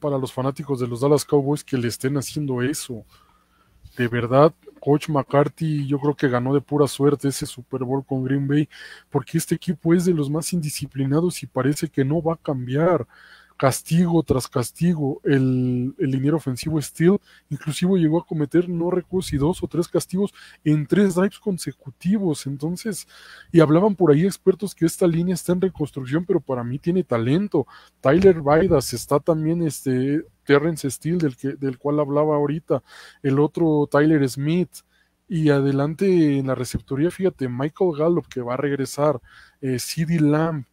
para los fanáticos de los Dallas Cowboys que le estén haciendo eso. De verdad, Coach McCarthy yo creo que ganó de pura suerte ese Super Bowl con Green Bay, porque este equipo es de los más indisciplinados y parece que no va a cambiar castigo tras castigo el, el ofensivo Steel, inclusive llegó a cometer, no recursos y dos o tres castigos en tres drives consecutivos, entonces, y hablaban por ahí expertos que esta línea está en reconstrucción, pero para mí tiene talento, Tyler Baidas está también este Terrence Steel del, que, del cual hablaba ahorita, el otro Tyler Smith, y adelante en la receptoría, fíjate, Michael Gallup que va a regresar, eh, CD Lamb,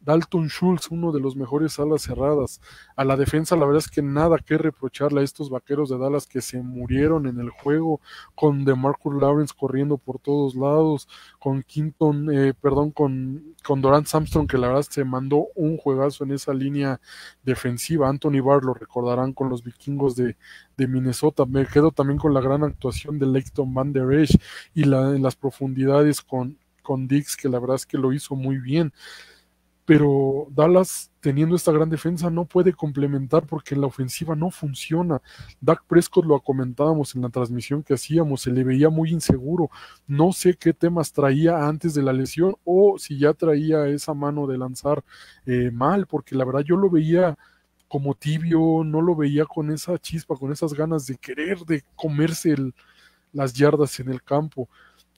Dalton Schultz, uno de los mejores alas cerradas. A la defensa, la verdad es que nada que reprocharle a estos vaqueros de Dallas que se murieron en el juego con DeMarcus Lawrence corriendo por todos lados, con Quinton, eh, perdón, con, con Doran que la verdad se mandó un juegazo en esa línea defensiva. Anthony Barr lo recordarán con los vikingos de, de Minnesota. Me quedo también con la gran actuación de Leighton Van Der Esch y la, en las profundidades con, con Dix, que la verdad es que lo hizo muy bien pero Dallas, teniendo esta gran defensa, no puede complementar porque la ofensiva no funciona. Dak Prescott lo comentábamos en la transmisión que hacíamos, se le veía muy inseguro. No sé qué temas traía antes de la lesión o si ya traía esa mano de lanzar eh, mal, porque la verdad yo lo veía como tibio, no lo veía con esa chispa, con esas ganas de querer, de comerse las yardas en el campo.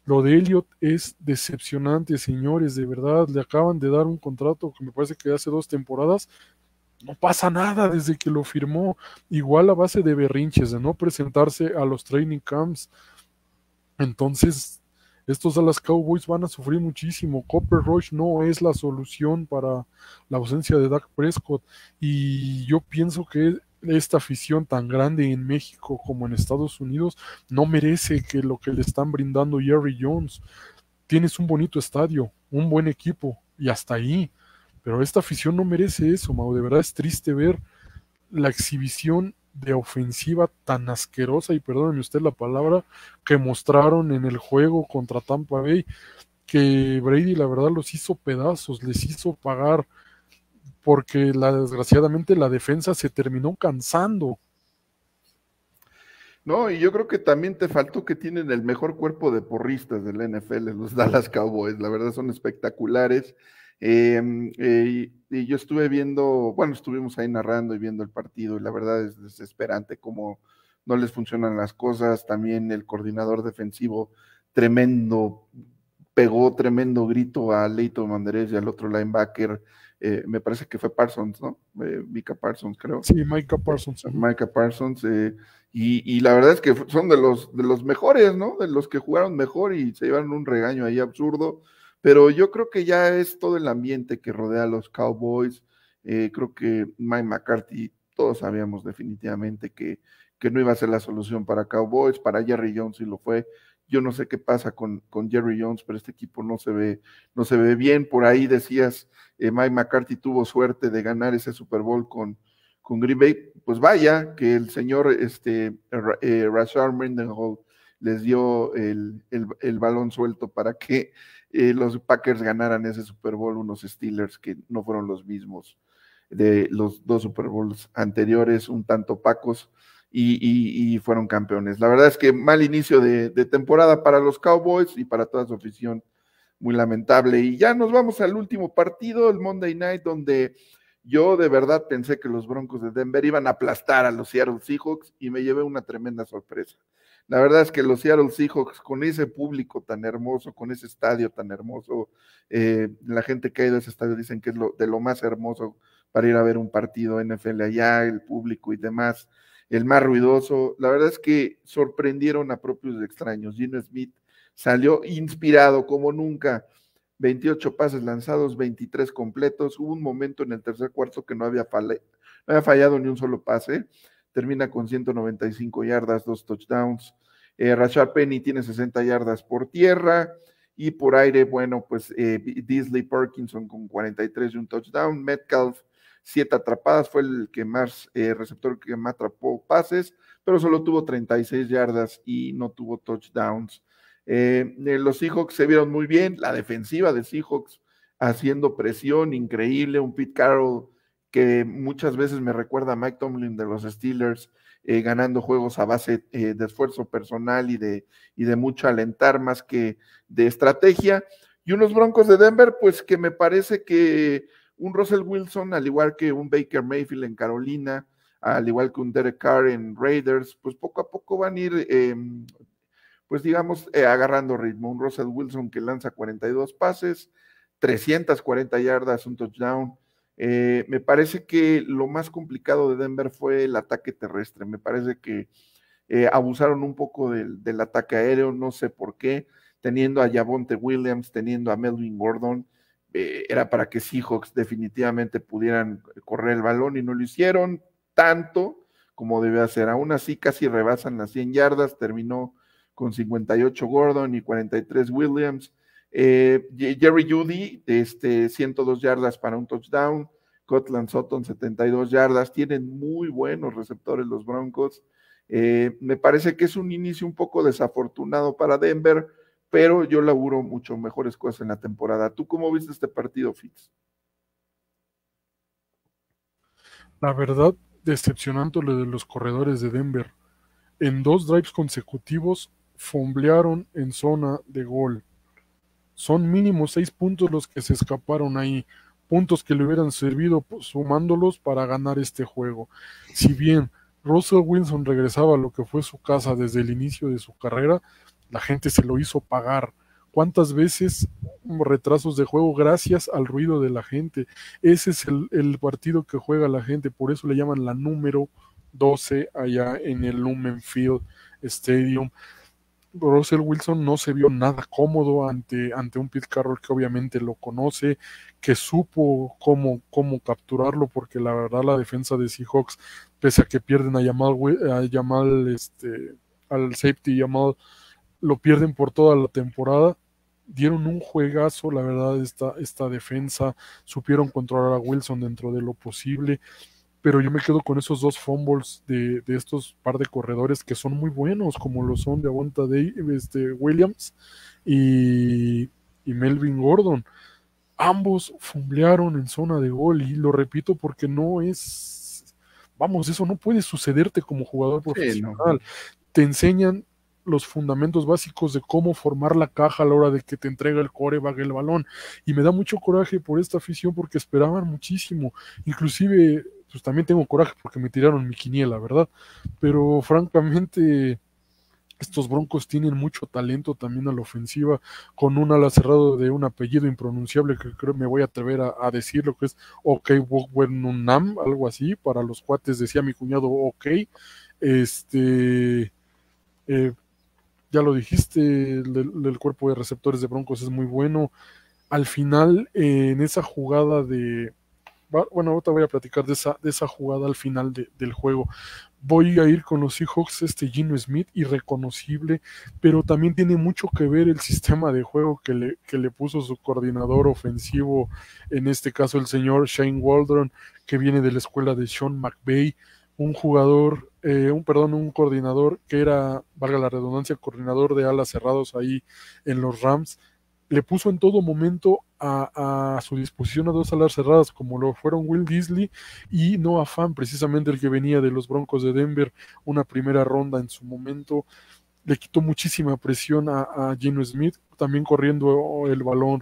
Lo de Elliot es decepcionante, señores, de verdad. Le acaban de dar un contrato que me parece que hace dos temporadas. No pasa nada desde que lo firmó. Igual a base de berrinches, de no presentarse a los training camps. Entonces, estos Dallas Cowboys van a sufrir muchísimo. Copper Rush no es la solución para la ausencia de Dak Prescott. Y yo pienso que esta afición tan grande en México como en Estados Unidos no merece que lo que le están brindando Jerry Jones. Tienes un bonito estadio, un buen equipo y hasta ahí. Pero esta afición no merece eso, Mau. De verdad es triste ver la exhibición de ofensiva tan asquerosa, y perdóneme usted la palabra, que mostraron en el juego contra Tampa Bay, que Brady la verdad los hizo pedazos, les hizo pagar porque la, desgraciadamente la defensa se terminó cansando. No, y yo creo que también te faltó que tienen el mejor cuerpo de porristas del NFL, los Dallas Cowboys, la verdad son espectaculares. Em, eh, y, yo estuve viendo, bueno, estuvimos ahí narrando y viendo el partido, y la verdad es desesperante cómo no les funcionan las cosas. También el coordinador defensivo, tremendo, pegó tremendo grito a Leito Manderés y al otro linebacker eh, me parece que fue Parsons, ¿no? Eh, Parsons, creo. Sí, Micah Parsons. Micah Parsons, eh, y, la verdad es que son de los, de los mejores, ¿no? De los que jugaron mejor y se llevaron un regaño ahí absurdo, pero yo creo que ya es todo el ambiente que rodea a los Cowboys, creo que Mike McCarthy, todos sabíamos definitivamente que, que no iba a ser la solución para Cowboys, para Jerry Jones y lo fue, yo no sé qué pasa con, con, Jerry Jones, pero este equipo no se ve, no se ve bien. Por ahí decías eh, Mike McCarthy tuvo suerte de ganar ese Super Bowl con, con Green Bay, pues vaya que el señor este, eh, Rashard les dio el, balón suelto para que eh, los Packers ganaran ese Super Bowl, unos Steelers que no fueron los mismos de los dos Super Bowls anteriores, un tanto opacos, y, fueron campeones. La verdad es que mal inicio de, de temporada para los Cowboys y para toda su afición muy lamentable. Y ya nos vamos al último partido, el Monday Night, donde yo de verdad pensé que los Broncos de Denver iban a aplastar a los Seattle Seahawks y me llevé una tremenda sorpresa. La verdad es que los Seattle Seahawks, con ese público tan hermoso, con ese estadio tan hermoso, eh, la gente que ha ido a ese estadio dicen que es lo, de lo más hermoso para ir a ver un partido NFL allá, el público y demás, el más ruidoso. La verdad es que sorprendieron a propios extraños. Gino Smith salió inspirado como nunca. 28 pases lanzados, 23 completos. Hubo un momento en el tercer cuarto que no había, no había fallado ni un solo pase. Termina con 195 yardas, dos touchdowns. Eh, Rashad Penny tiene 60 yardas por tierra. Y por aire, bueno, pues eh, Disley Parkinson con 43 y un touchdown. Metcalf, siete atrapadas, fue el que más eh, receptor que más atrapó pases, pero solo tuvo 36 yardas y no tuvo touchdowns. Eh, eh, los Seahawks se vieron muy bien, la defensiva de Seahawks haciendo presión increíble, un Pete Carroll que muchas veces me recuerda a Mike Tomlin de los Steelers, eh, ganando juegos a base de esfuerzo personal y de, de mucho alentar más que de estrategia. Y unos Broncos de Denver, pues que me parece que un Russell Wilson, al igual que un Baker Mayfield en Carolina, al igual que un Derek Carr en Raiders, pues poco a poco van a ir em, pues digamos, eh, agarrando ritmo. Un Russell Wilson que lanza 42 pases, 340 yardas, un touchdown. Eh, me parece que lo más complicado de Denver fue el ataque terrestre. Me parece que eh, abusaron un poco del, ataque aéreo, no sé por qué, teniendo a Yavonte Williams, teniendo a Melvin Gordon. era para que Seahawks definitivamente pudieran correr el balón y no lo hicieron tanto como debe hacer. Aún así, casi rebasan las 100 yardas, terminó con 58 Gordon y 43 Williams. Eh, Jerry Judy, este, 102 yardas para un touchdown. Cotland Sutton, 72 yardas. Tienen muy buenos receptores los Broncos. Eh, me parece que es un inicio un poco desafortunado para Denver, pero yo laburo mucho mejores cosas en la temporada. ¿Tú cómo viste este partido, Fitz? La verdad, decepcionante de los corredores de Denver. En dos drives consecutivos fomblearon en zona de gol. Son mínimo seis puntos los que se escaparon ahí, puntos que le hubieran servido pues, sumándolos para ganar este juego. Si bien Russell Wilson regresaba a lo que fue su casa desde el inicio de su carrera, la gente se lo hizo pagar. ¿Cuántas veces retrasos de juego gracias al ruido de la gente? Ese es el, partido que juega la gente, por eso le llaman la número 12 allá en el Lumen Field Stadium. Russell Wilson no se vio nada cómodo ante, ante un Pete Carroll que obviamente lo conoce, que supo cómo, cómo capturarlo, porque la verdad la defensa de Seahawks, pese a que pierden a Yamal, a este, al safety Yamal, lo pierden por toda la temporada. Dieron un juegazo, la verdad, esta, esta defensa, supieron controlar a Wilson dentro de lo posible pero yo me quedo con esos dos fumbles de, estos par de corredores que son muy buenos, como lo son de Aguanta de este, Williams y, Melvin Gordon. Ambos fumblearon en zona de gol y lo repito porque no es, vamos, eso no puede sucederte como jugador profesional. Te enseñan los fundamentos básicos de cómo formar la caja a la hora de que te entrega el core coreback el balón. Y me da mucho coraje por esta afición porque esperaban muchísimo. Inclusive pues también tengo coraje porque me tiraron mi quiniela, ¿verdad? Pero francamente, estos Broncos tienen mucho talento también a la ofensiva, con un ala cerrado de un apellido impronunciable que creo me voy a atrever a, decir lo que es OK Nam, algo así, para los cuates decía mi cuñado OK. Este, eh, ya lo dijiste, el, cuerpo de receptores de Broncos es muy bueno. Al final, en esa jugada de, bueno, ahorita voy a platicar de esa, de esa jugada al final del juego. Voy a ir con los Seahawks, este Gino Smith, irreconocible, pero también tiene mucho que ver el sistema de juego que le, que le puso su coordinador ofensivo, en este caso el señor Shane Waldron, que viene de la escuela de Sean McVay, un jugador, eh, un perdón, un coordinador que era, valga la redundancia, coordinador de alas cerrados ahí en los Rams le puso en todo momento a, su disposición a dos salas cerradas, como lo fueron Will Disley y Noah Fan, precisamente el que venía de los Broncos de Denver, una primera ronda en su momento. Le quitó muchísima presión a, a Smith, también corriendo el balón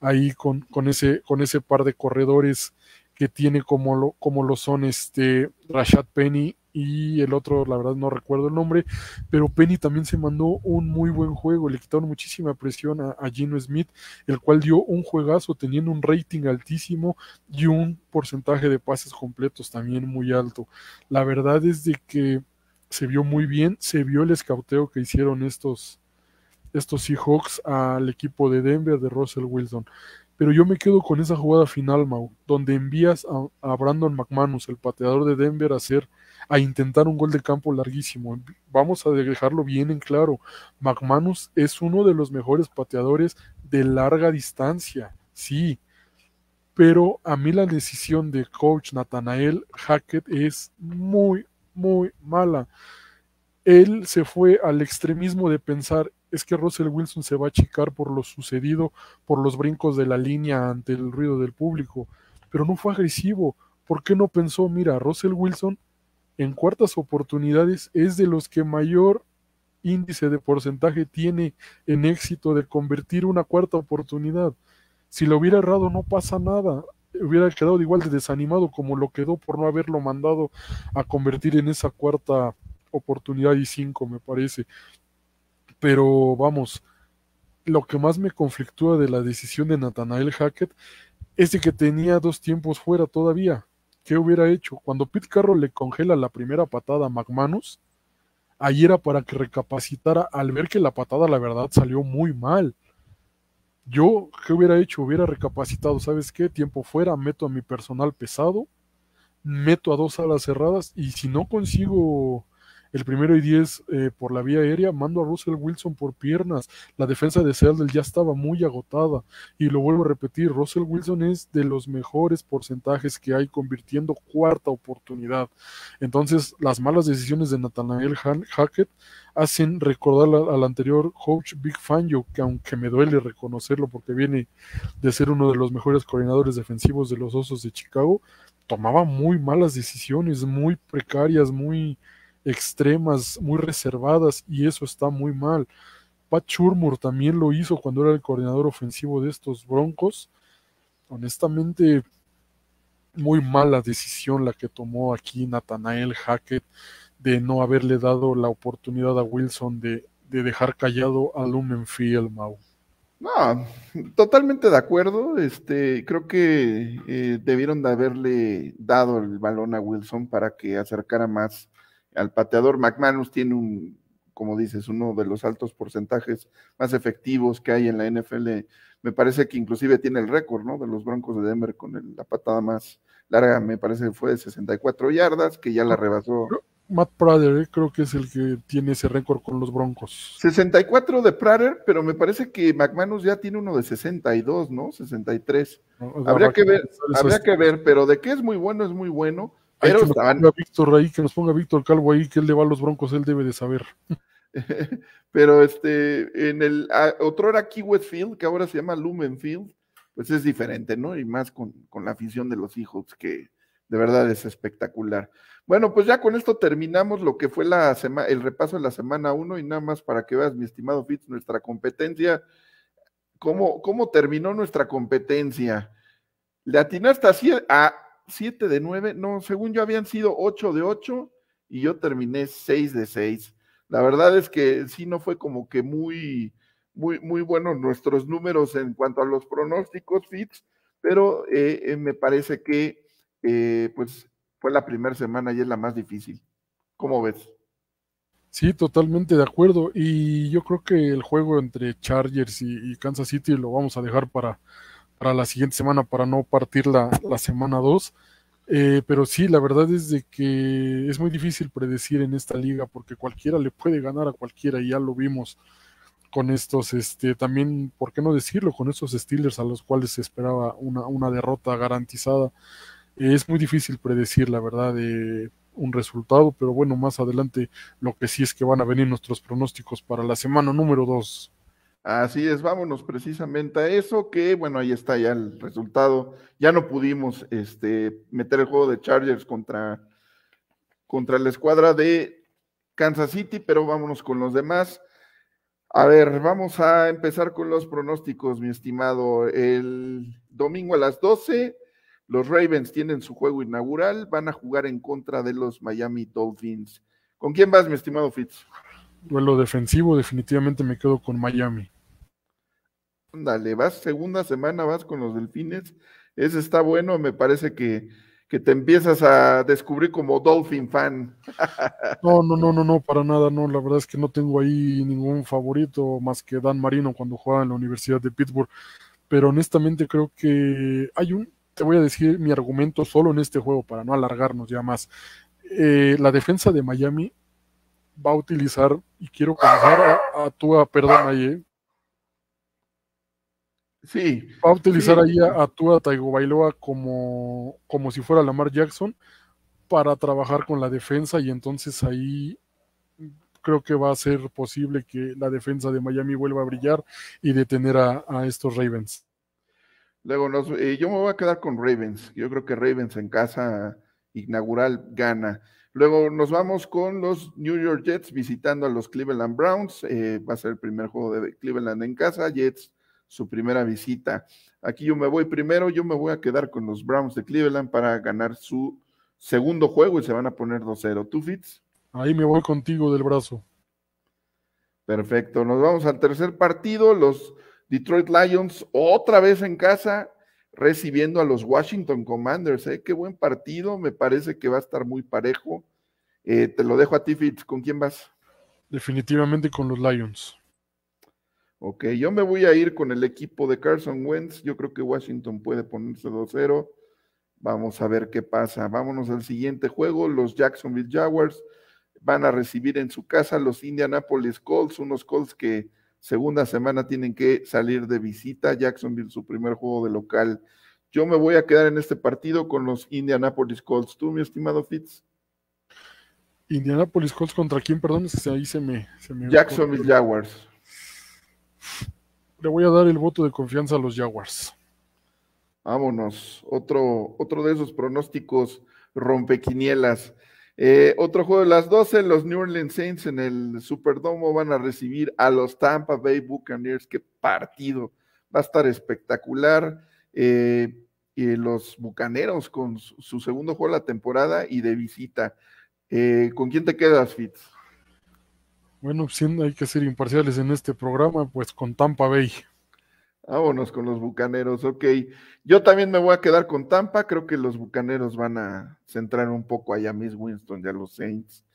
ahí con, con, ese, con ese par de corredores que tiene como lo, como lo son este Rashad Penny y el otro, la verdad no recuerdo el nombre, pero Penny también se mandó un muy buen juego, le quitaron muchísima presión a, Gino Smith, el cual dio un juegazo teniendo un rating altísimo y un porcentaje de pases completos también muy alto. La verdad es de que se vio muy bien, se vio el escauteo que hicieron estos, estos Seahawks al equipo de Denver de Russell Wilson. Pero yo me quedo con esa jugada final, Mau, donde envías a, a Brandon McManus, el pateador de Denver, a hacer a intentar un gol de campo larguísimo. Vamos a dejarlo bien en claro. McManus es uno de los mejores pateadores de larga distancia, sí. Pero a mí la decisión de coach Nathanael Hackett es muy, muy mala. Él se fue al extremismo de pensar, es que Russell Wilson se va a achicar por lo sucedido, por los brincos de la línea ante el ruido del público. Pero no fue agresivo. ¿Por qué no pensó, mira, Russell Wilson en cuartas oportunidades es de los que mayor índice de porcentaje tiene en éxito de convertir una cuarta oportunidad. Si lo hubiera errado no pasa nada, hubiera quedado igual de desanimado como lo quedó por no haberlo mandado a convertir en esa cuarta oportunidad y cinco, me parece. Pero vamos, lo que más me conflictúa de la decisión de Nathanael Hackett es de que tenía dos tiempos fuera todavía. ¿qué hubiera hecho? Cuando Pete Carroll le congela la primera patada a McManus, ahí era para que recapacitara al ver que la patada, la verdad, salió muy mal. Yo, ¿qué hubiera hecho? Hubiera recapacitado, ¿sabes qué? Tiempo fuera, meto a mi personal pesado, meto a dos alas cerradas y si no consigo el primero y diez eh, por la vía aérea, mando a Russell Wilson por piernas. La defensa de Seattle ya estaba muy agotada. Y lo vuelvo a repetir, Russell Wilson es de los mejores porcentajes que hay convirtiendo cuarta oportunidad. Entonces, las malas decisiones de Nathanael Hackett hacen recordar al anterior coach Big Fangio, que aunque me duele reconocerlo porque viene de ser uno de los mejores coordinadores defensivos de los Osos de Chicago, tomaba muy malas decisiones, muy precarias, muy extremas, muy reservadas, y eso está muy mal. Pat Shurmur también lo hizo cuando era el coordinador ofensivo de estos Broncos. Honestamente, muy mala decisión la que tomó aquí Nathanael Hackett de no haberle dado la oportunidad a Wilson de, dejar callado a Lumenfield, Mau. No, totalmente de acuerdo. Este, creo que eh, debieron de haberle dado el balón a Wilson para que acercara más al pateador. McManus tiene un, como dices, uno de los altos porcentajes más efectivos que hay en la NFL. Me parece que inclusive tiene el récord, ¿no? De los Broncos de Denver con la patada más larga, me parece que fue de 64 yardas, que ya la rebasó. Matt Prater eh, creo que es el que tiene ese récord con los Broncos. 64 de Prater, pero me parece que McManus ya tiene uno de 62, ¿no? 63. habría que ver, habría que ver, pero de que es muy bueno, es muy bueno que nos ponga Víctor ahí, que nos ponga Víctor Calvo ahí, que él le va a los broncos, él debe de saber. Pero este, en el ah, otro era Key Westfield, que ahora se llama Lumenfield, pues es diferente, ¿no? Y más con, con la afición de los hijos que de verdad es espectacular. Bueno, pues ya con esto terminamos lo que fue la semana, el repaso de la semana 1 y nada más para que veas, mi estimado Fitz, nuestra competencia, cómo, cómo terminó nuestra competencia. Le atinaste así a 7 de 9, no, según yo habían sido 8 de 8 y yo terminé 6 de 6. La verdad es que sí no fue como que muy, muy, muy bueno nuestros números en cuanto a los pronósticos, fits pero eh, eh, me parece que eh, pues fue la primera semana y es la más difícil. ¿Cómo ves? Sí, totalmente de acuerdo. Y yo creo que el juego entre Chargers y Kansas City lo vamos a dejar para para la siguiente semana, para no partir la, semana 2. Eh, pero sí, la verdad es de que es muy difícil predecir en esta liga porque cualquiera le puede ganar a cualquiera y ya lo vimos con estos, este, también, ¿por qué no decirlo? Con estos Steelers a los cuales se esperaba una, derrota garantizada. Eh, es muy difícil predecir, la verdad, de eh, un resultado, pero bueno, más adelante lo que sí es que van a venir nuestros pronósticos para la semana número 2. Así es, vámonos precisamente a eso, que bueno, ahí está ya el resultado. Ya no pudimos este, meter el juego de Chargers contra, contra la escuadra de Kansas City, pero vámonos con los demás. A ver, vamos a empezar con los pronósticos, mi estimado. El domingo a las 12, los Ravens tienen su juego inaugural, van a jugar en contra de los Miami Dolphins. ¿Con quién vas, mi estimado Fitz? Duelo defensivo, definitivamente me quedo con Miami. Dale, vas segunda semana, vas con los delfines. Ese está bueno, me parece que, te empiezas a descubrir como Dolphin fan. No, no, no, no, no, para nada, no. La verdad es que no tengo ahí ningún favorito más que Dan Marino cuando jugaba en la Universidad de Pittsburgh. Pero honestamente creo que hay un, te voy a decir mi argumento solo en este juego para no alargarnos ya más. Eh, la defensa de Miami va a utilizar, y quiero comenzar a, a perdón ahí, Sí. Va a utilizar ahí a, a Tua Bailoa como, como si fuera Lamar Jackson para trabajar con la defensa y entonces ahí creo que va a ser posible que la defensa de Miami vuelva a brillar y detener a, a estos Ravens. Luego, nos, eh, yo me voy a quedar con Ravens. Yo creo que Ravens en casa inaugural gana. Luego nos vamos con los New York Jets visitando a los Cleveland Browns. Eh, va a ser el primer juego de Cleveland en casa. Jets su primera visita. Aquí yo me voy primero, yo me voy a quedar con los Browns de Cleveland para ganar su segundo juego y se van a poner 2-0. ¿Tú, Fitz? Ahí me voy contigo del brazo. Perfecto, nos vamos al tercer partido, los Detroit Lions otra vez en casa recibiendo a los Washington Commanders. ¿eh? Qué buen partido, me parece que va a estar muy parejo. Eh, te lo dejo a ti, Fitz, ¿con quién vas? Definitivamente con los Lions. Ok, yo me voy a ir con el equipo de Carson Wentz. Yo creo que Washington puede ponerse 2-0. Vamos a ver qué pasa. Vámonos al siguiente juego. Los Jacksonville Jaguars van a recibir en su casa los Indianapolis Colts, unos Colts que segunda semana tienen que salir de visita. Jacksonville, su primer juego de local. Yo me voy a quedar en este partido con los Indianapolis Colts. ¿Tú, mi estimado Fitz? Indianapolis Colts contra quién, perdón, ahí Se me Jacksonville Jaguars le voy a dar el voto de confianza a los Jaguars. Vámonos, otro, otro de esos pronósticos rompequinielas. Eh, otro juego de las 12, los New Orleans Saints en el Superdomo van a recibir a los Tampa Bay Buccaneers. ¡Qué partido! Va a estar espectacular. Eh, los Bucaneros con su, su segundo juego de la temporada y de visita. Eh, ¿Con quién te quedas, Fitz? Bueno, siendo, hay que ser imparciales en este programa, pues con Tampa Bay. Vámonos con los bucaneros, ok. Yo también me voy a quedar con Tampa, creo que los bucaneros van a centrar un poco allá a Miss Winston ya los Saints.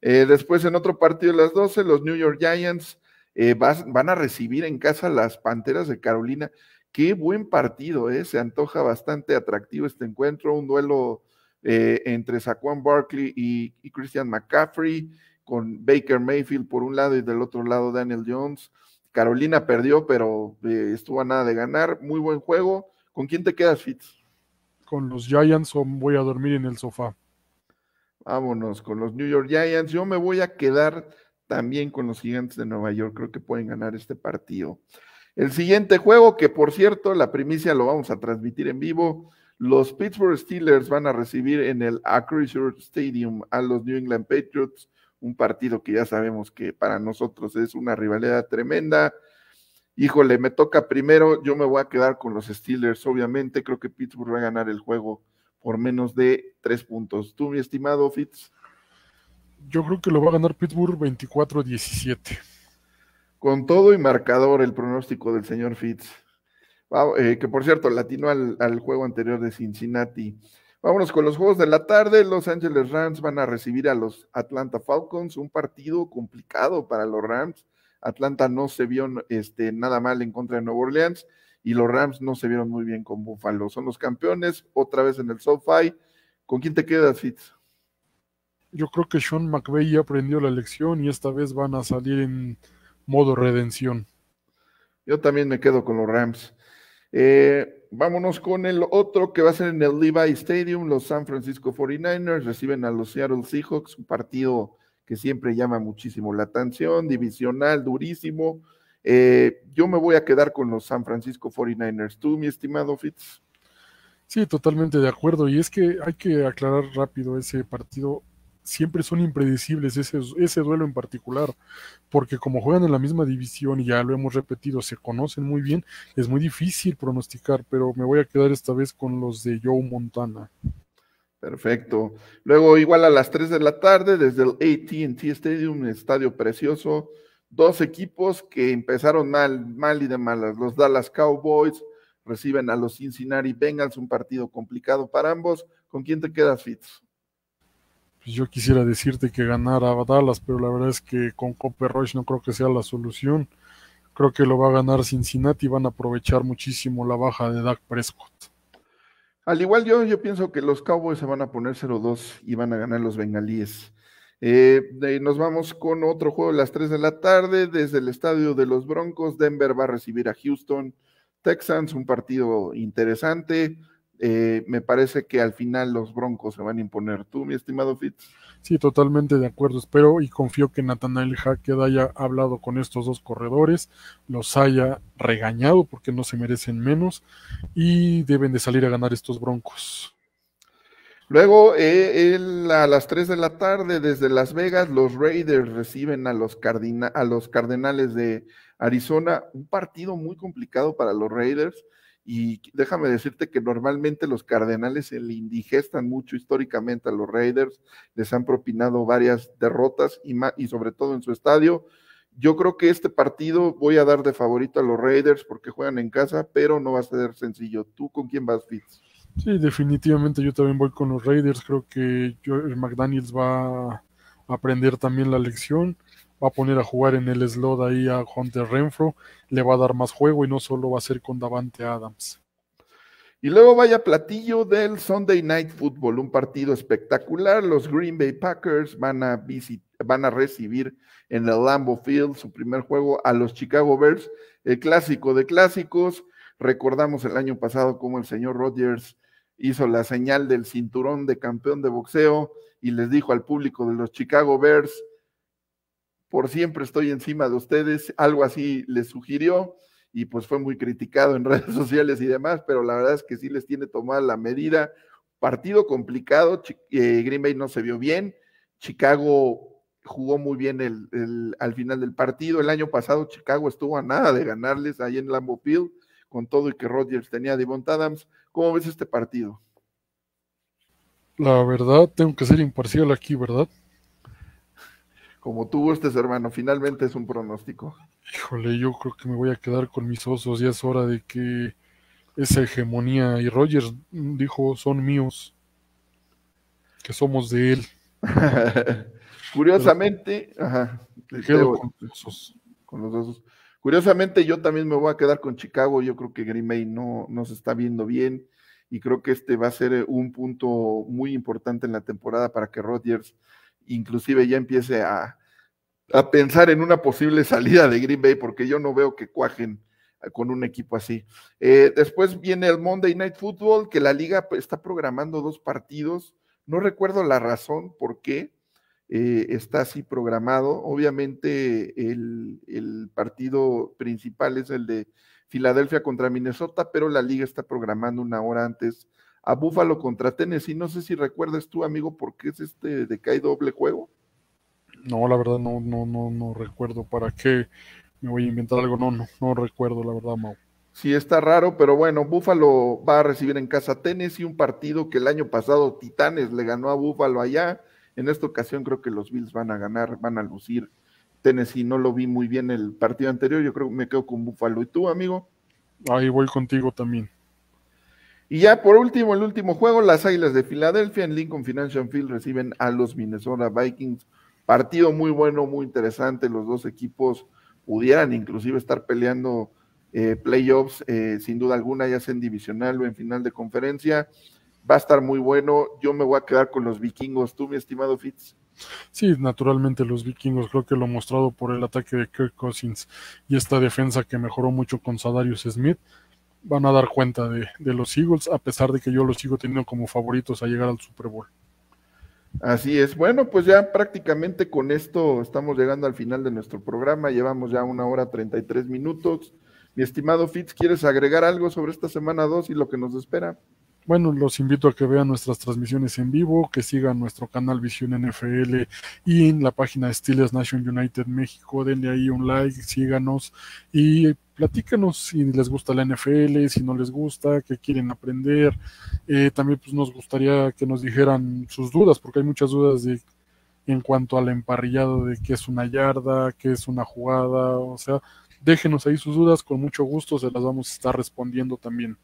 Eh, después en otro partido de las 12, los New York Giants eh, van a recibir en casa las Panteras de Carolina. Qué buen partido, eh. se antoja bastante atractivo este encuentro, un duelo eh, entre Saquon Barkley y Christian McCaffrey con Baker Mayfield por un lado y del otro lado Daniel Jones. Carolina perdió, pero eh, estuvo a nada de ganar. Muy buen juego. ¿Con quién te quedas, Fitz? Con los Giants o voy a dormir en el sofá. Vámonos con los New York Giants. Yo me voy a quedar también con los Gigantes de Nueva York. Creo que pueden ganar este partido. El siguiente juego, que por cierto, la primicia lo vamos a transmitir en vivo. Los Pittsburgh Steelers van a recibir en el Acrisure Stadium a los New England Patriots un partido que ya sabemos que para nosotros es una rivalidad tremenda. Híjole, me toca primero, yo me voy a quedar con los Steelers, obviamente, creo que Pittsburgh va a ganar el juego por menos de tres puntos. ¿Tú, mi estimado Fitz? Yo creo que lo va a ganar Pittsburgh 24-17. Con todo y marcador el pronóstico del señor Fitz. Eh, que por cierto, latino al juego anterior de Cincinnati. Vámonos con los juegos de la tarde. Los Angeles Rams van a recibir a los Atlanta Falcons, un partido complicado para los Rams. Atlanta no se vio este, nada mal en contra de Nueva Orleans y los Rams no se vieron muy bien con Buffalo. Son los campeones, otra vez en el SoFi. ¿Con quién te quedas, Fitz? Yo creo que Sean McVay ya aprendió la lección y esta vez van a salir en modo redención. Yo también me quedo con los Rams. Eh, vámonos con el otro que va a ser en el Levi Stadium. Los San Francisco 49ers reciben a los Seattle Seahawks, un partido que siempre llama muchísimo la atención, divisional, durísimo. Eh, yo me voy a quedar con los San Francisco 49ers. Tú, mi estimado Fitz. Sí, totalmente de acuerdo. Y es que hay que aclarar rápido ese partido siempre son impredecibles ese, ese duelo en particular, porque como juegan en la misma división y ya lo hemos repetido, se conocen muy bien, es muy difícil pronosticar, pero me voy a quedar esta vez con los de Joe Montana. Perfecto. Luego igual a las 3 de la tarde desde el ATT Stadium, un estadio precioso, dos equipos que empezaron mal, mal y de malas, los Dallas Cowboys reciben a los Cincinnati Bengals, un partido complicado para ambos. ¿Con quién te quedas, Fitz? pues yo quisiera decirte que ganara a Dallas, pero la verdad es que con Copper Rush no creo que sea la solución. Creo que lo va a ganar Cincinnati y van a aprovechar muchísimo la baja de Dak Prescott. Al igual yo, yo pienso que los Cowboys se van a poner 0-2 y van a ganar los bengalíes. Eh, nos vamos con otro juego a las 3 de la tarde desde el estadio de los Broncos. Denver va a recibir a Houston. Texans, un partido interesante. Eh, me parece que al final los Broncos se van a imponer. ¿Tú, mi estimado Fitz? Sí, totalmente de acuerdo. Espero y confío que Nathanael Hackett haya hablado con estos dos corredores, los haya regañado porque no se merecen menos y deben de salir a ganar estos Broncos. Luego, eh, a las 3 de la tarde, desde Las Vegas, los Raiders reciben a los, cardina a los Cardenales de Arizona. Un partido muy complicado para los Raiders y déjame decirte que normalmente los Cardenales se le indigestan mucho históricamente a los Raiders, les han propinado varias derrotas y, y sobre todo en su estadio. Yo creo que este partido voy a dar de favorito a los Raiders porque juegan en casa, pero no va a ser sencillo. ¿Tú con quién vas, Fitz? Sí, definitivamente yo también voy con los Raiders. Creo que yo, el McDaniels va a aprender también la lección va a poner a jugar en el slot ahí a Hunter Renfro, le va a dar más juego y no solo va a ser con Davante Adams. Y luego vaya platillo del Sunday Night Football, un partido espectacular. Los Green Bay Packers van a, van a recibir en el Lambo Field su primer juego a los Chicago Bears, el clásico de clásicos. Recordamos el año pasado cómo el señor Rodgers hizo la señal del cinturón de campeón de boxeo y les dijo al público de los Chicago Bears, por siempre estoy encima de ustedes, algo así les sugirió y pues fue muy criticado en redes sociales y demás, pero la verdad es que sí les tiene tomada la medida. Partido complicado, eh, Green Bay no se vio bien, Chicago jugó muy bien el, al final del partido, el año pasado Chicago estuvo a nada de ganarles ahí en Lambeau Field, con todo y que Rodgers tenía a Adams. ¿Cómo ves este partido? La verdad, tengo que ser imparcial aquí, ¿verdad? Como tú gustes, hermano, finalmente es un pronóstico. Híjole, yo creo que me voy a quedar con mis osos, ya es hora de que esa hegemonía. Y Rogers mm, dijo, son míos, que somos de él. Curiosamente, ajá, este, con, los osos. Curiosamente, yo también me voy a quedar con Chicago. Yo creo que Green no, no se está viendo bien y creo que este va a ser eh, un punto muy importante en la temporada para que Rodgers inclusive ya empiece a, pensar en una posible salida de Green Bay, porque yo no veo que cuajen con un equipo así. Eh, después viene el Monday Night Football, que la liga pues, está programando dos partidos. No recuerdo la razón por qué eh, está así programado. Obviamente el, el, partido principal es el de Filadelfia contra Minnesota, pero la liga está programando una hora antes a Búfalo contra Tennessee. No sé si recuerdas tú, amigo, por qué es este de que hay doble juego. No, la verdad no, no, no, no recuerdo para qué me voy a inventar algo. No, no, no recuerdo, la verdad, Mau. Sí, está raro, pero bueno, Búfalo va a recibir en casa Tennessee un partido que el año pasado Titanes le ganó a Búfalo allá. En esta ocasión creo que los Bills van a ganar, van a lucir. Tennessee no lo vi muy bien el partido anterior, yo creo que me quedo con Búfalo. ¿Y tú, amigo? Ahí voy contigo también. Y ya por último, el último juego, las Águilas de Filadelfia en Lincoln Financial Field reciben a los Minnesota Vikings. Partido muy bueno, muy interesante. Los dos equipos pudieran inclusive estar peleando eh, playoffs, eh, sin duda alguna, ya sea en divisional o en final de conferencia. Va a estar muy bueno. Yo me voy a quedar con los vikingos. Tú, mi estimado Fitz. Sí, naturalmente los vikingos, creo que lo mostrado por el ataque de Kirk Cousins y esta defensa que mejoró mucho con Sadarius Smith, van a dar cuenta de, los Eagles, a pesar de que yo los sigo teniendo como favoritos a llegar al Super Bowl. Así es. Bueno, pues ya prácticamente con esto estamos llegando al final de nuestro programa. Llevamos ya una hora treinta y tres minutos. Mi estimado Fitz, ¿quieres agregar algo sobre esta semana dos y lo que nos espera? Bueno, los invito a que vean nuestras transmisiones en vivo, que sigan nuestro canal Visión NFL y en la página Steelers Nation United México. Denle ahí un like, síganos y platícanos si les gusta la NFL, si no les gusta, qué quieren aprender. Eh, también pues, nos gustaría que nos dijeran sus dudas, porque hay muchas dudas de, en cuanto al emparrillado de qué es una yarda, qué es una jugada. O sea, déjenos ahí sus dudas, con mucho gusto se las vamos a estar respondiendo también.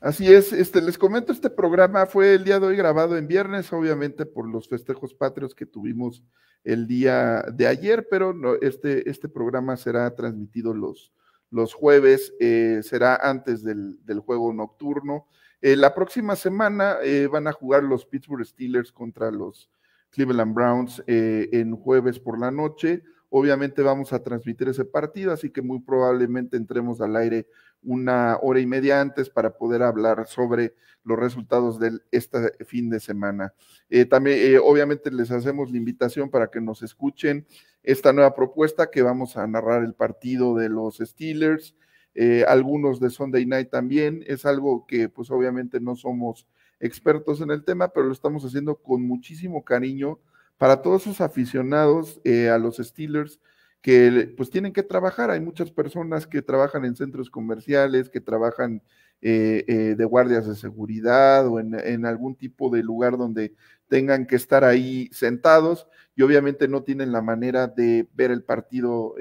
Así es, este, les comento, este programa fue el día de hoy grabado en viernes, obviamente por los festejos patrios que tuvimos el día de ayer, pero no, este, este programa será transmitido los, los jueves, eh, será antes del, del juego nocturno. Eh, la próxima semana eh, van a jugar los Pittsburgh Steelers contra los Cleveland Browns en jueves por la noche. Obviamente vamos a transmitir ese partido, así que muy probablemente entremos al aire una hora y media antes para poder hablar sobre los resultados de este fin de semana. Eh, también, eh, obviamente, les hacemos la invitación para que nos escuchen esta nueva propuesta que vamos a narrar el partido de los Steelers, eh, algunos de Sunday Night también. Es algo que, pues, obviamente no somos expertos en el tema, pero lo estamos haciendo con muchísimo cariño para todos esos aficionados eh, a los Steelers que pues tienen que trabajar. Hay muchas personas que trabajan en centros comerciales, que trabajan eh, eh, de guardias de seguridad o en, algún tipo de lugar donde tengan que estar ahí sentados y obviamente no tienen la manera de ver el partido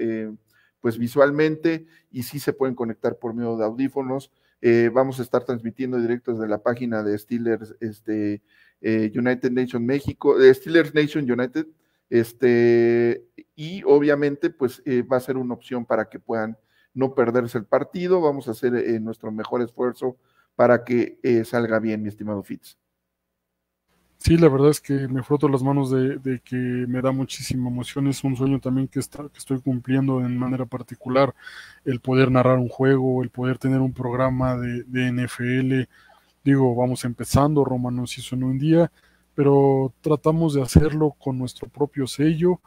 pues visualmente y sí se pueden conectar por medio de audífonos. Eh, vamos a estar transmitiendo directo desde la página de Steelers este, eh, United Nation México, Steelers Nation United, este, y obviamente pues eh, va a ser una opción para que puedan no perderse el partido, vamos a hacer nuestro mejor esfuerzo para que salga bien, mi estimado Fitz. Sí, la verdad es que me froto las manos de, que me da muchísima emoción. Es un sueño también que, está, que estoy cumpliendo en manera particular. El poder narrar un juego, el poder tener un programa de, NFL. Digo, vamos empezando, Roma nos hizo en un día, pero tratamos de hacerlo con nuestro propio sello.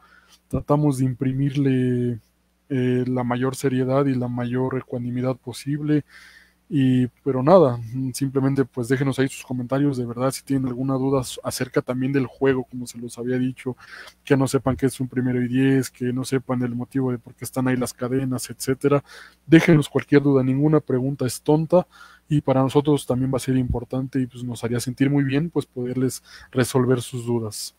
Tratamos de imprimirle eh, la mayor seriedad y la mayor ecuanimidad posible. Y, pero nada, simplemente pues déjenos ahí sus comentarios, de verdad, si tienen alguna duda acerca también del juego, como se los había dicho, que no sepan que es un primero y diez, que no sepan el motivo de por qué están ahí las cadenas, etcétera, déjenos cualquier duda, ninguna pregunta es tonta, y para nosotros también va a ser importante y pues nos haría sentir muy bien pues poderles resolver sus dudas.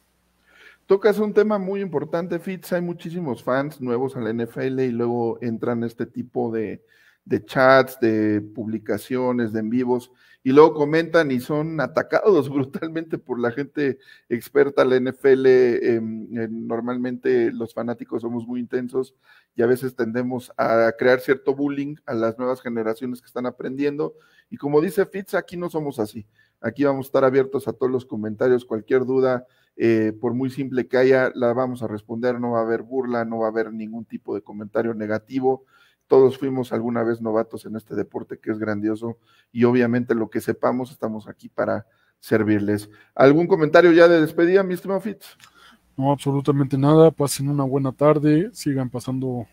Tocas un tema muy importante, Fitz, hay muchísimos fans nuevos a la NFL y luego entran este tipo de de chats, de publicaciones, de en vivos, y luego comentan y son atacados brutalmente por la gente experta, la NFL, em, normalmente los fanáticos somos muy intensos y a veces tendemos a crear cierto bullying a las nuevas generaciones que están aprendiendo, y como dice Fitz, aquí no somos así, aquí vamos a estar abiertos a todos los comentarios, cualquier duda, eh, por muy simple que haya, la vamos a responder, no va a haber burla, no va a haber ningún tipo de comentario negativo, todos fuimos alguna vez novatos en este deporte que es grandioso y obviamente lo que sepamos estamos aquí para servirles. ¿Algún comentario ya de despedida, Mr. estimado No, absolutamente nada. Pasen una buena tarde, sigan pasando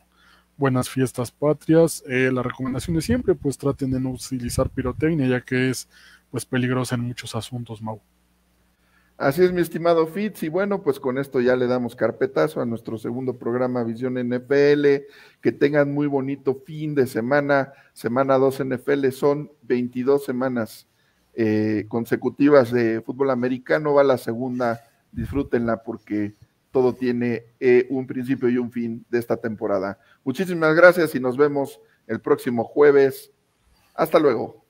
buenas fiestas patrias. Eh, la recomendación es siempre, pues traten de no utilizar pirotecnia, ya que es pues peligrosa en muchos asuntos, Mau. Así es, mi estimado Fitz. Y bueno, pues con esto ya le damos carpetazo a nuestro segundo programa Visión NFL. Que tengan muy bonito fin de semana. Semana 2 NFL son 22 semanas eh, consecutivas de fútbol americano. Va la segunda. Disfrútenla porque todo tiene eh, un principio y un fin de esta temporada. Muchísimas gracias y nos vemos el próximo jueves. Hasta luego.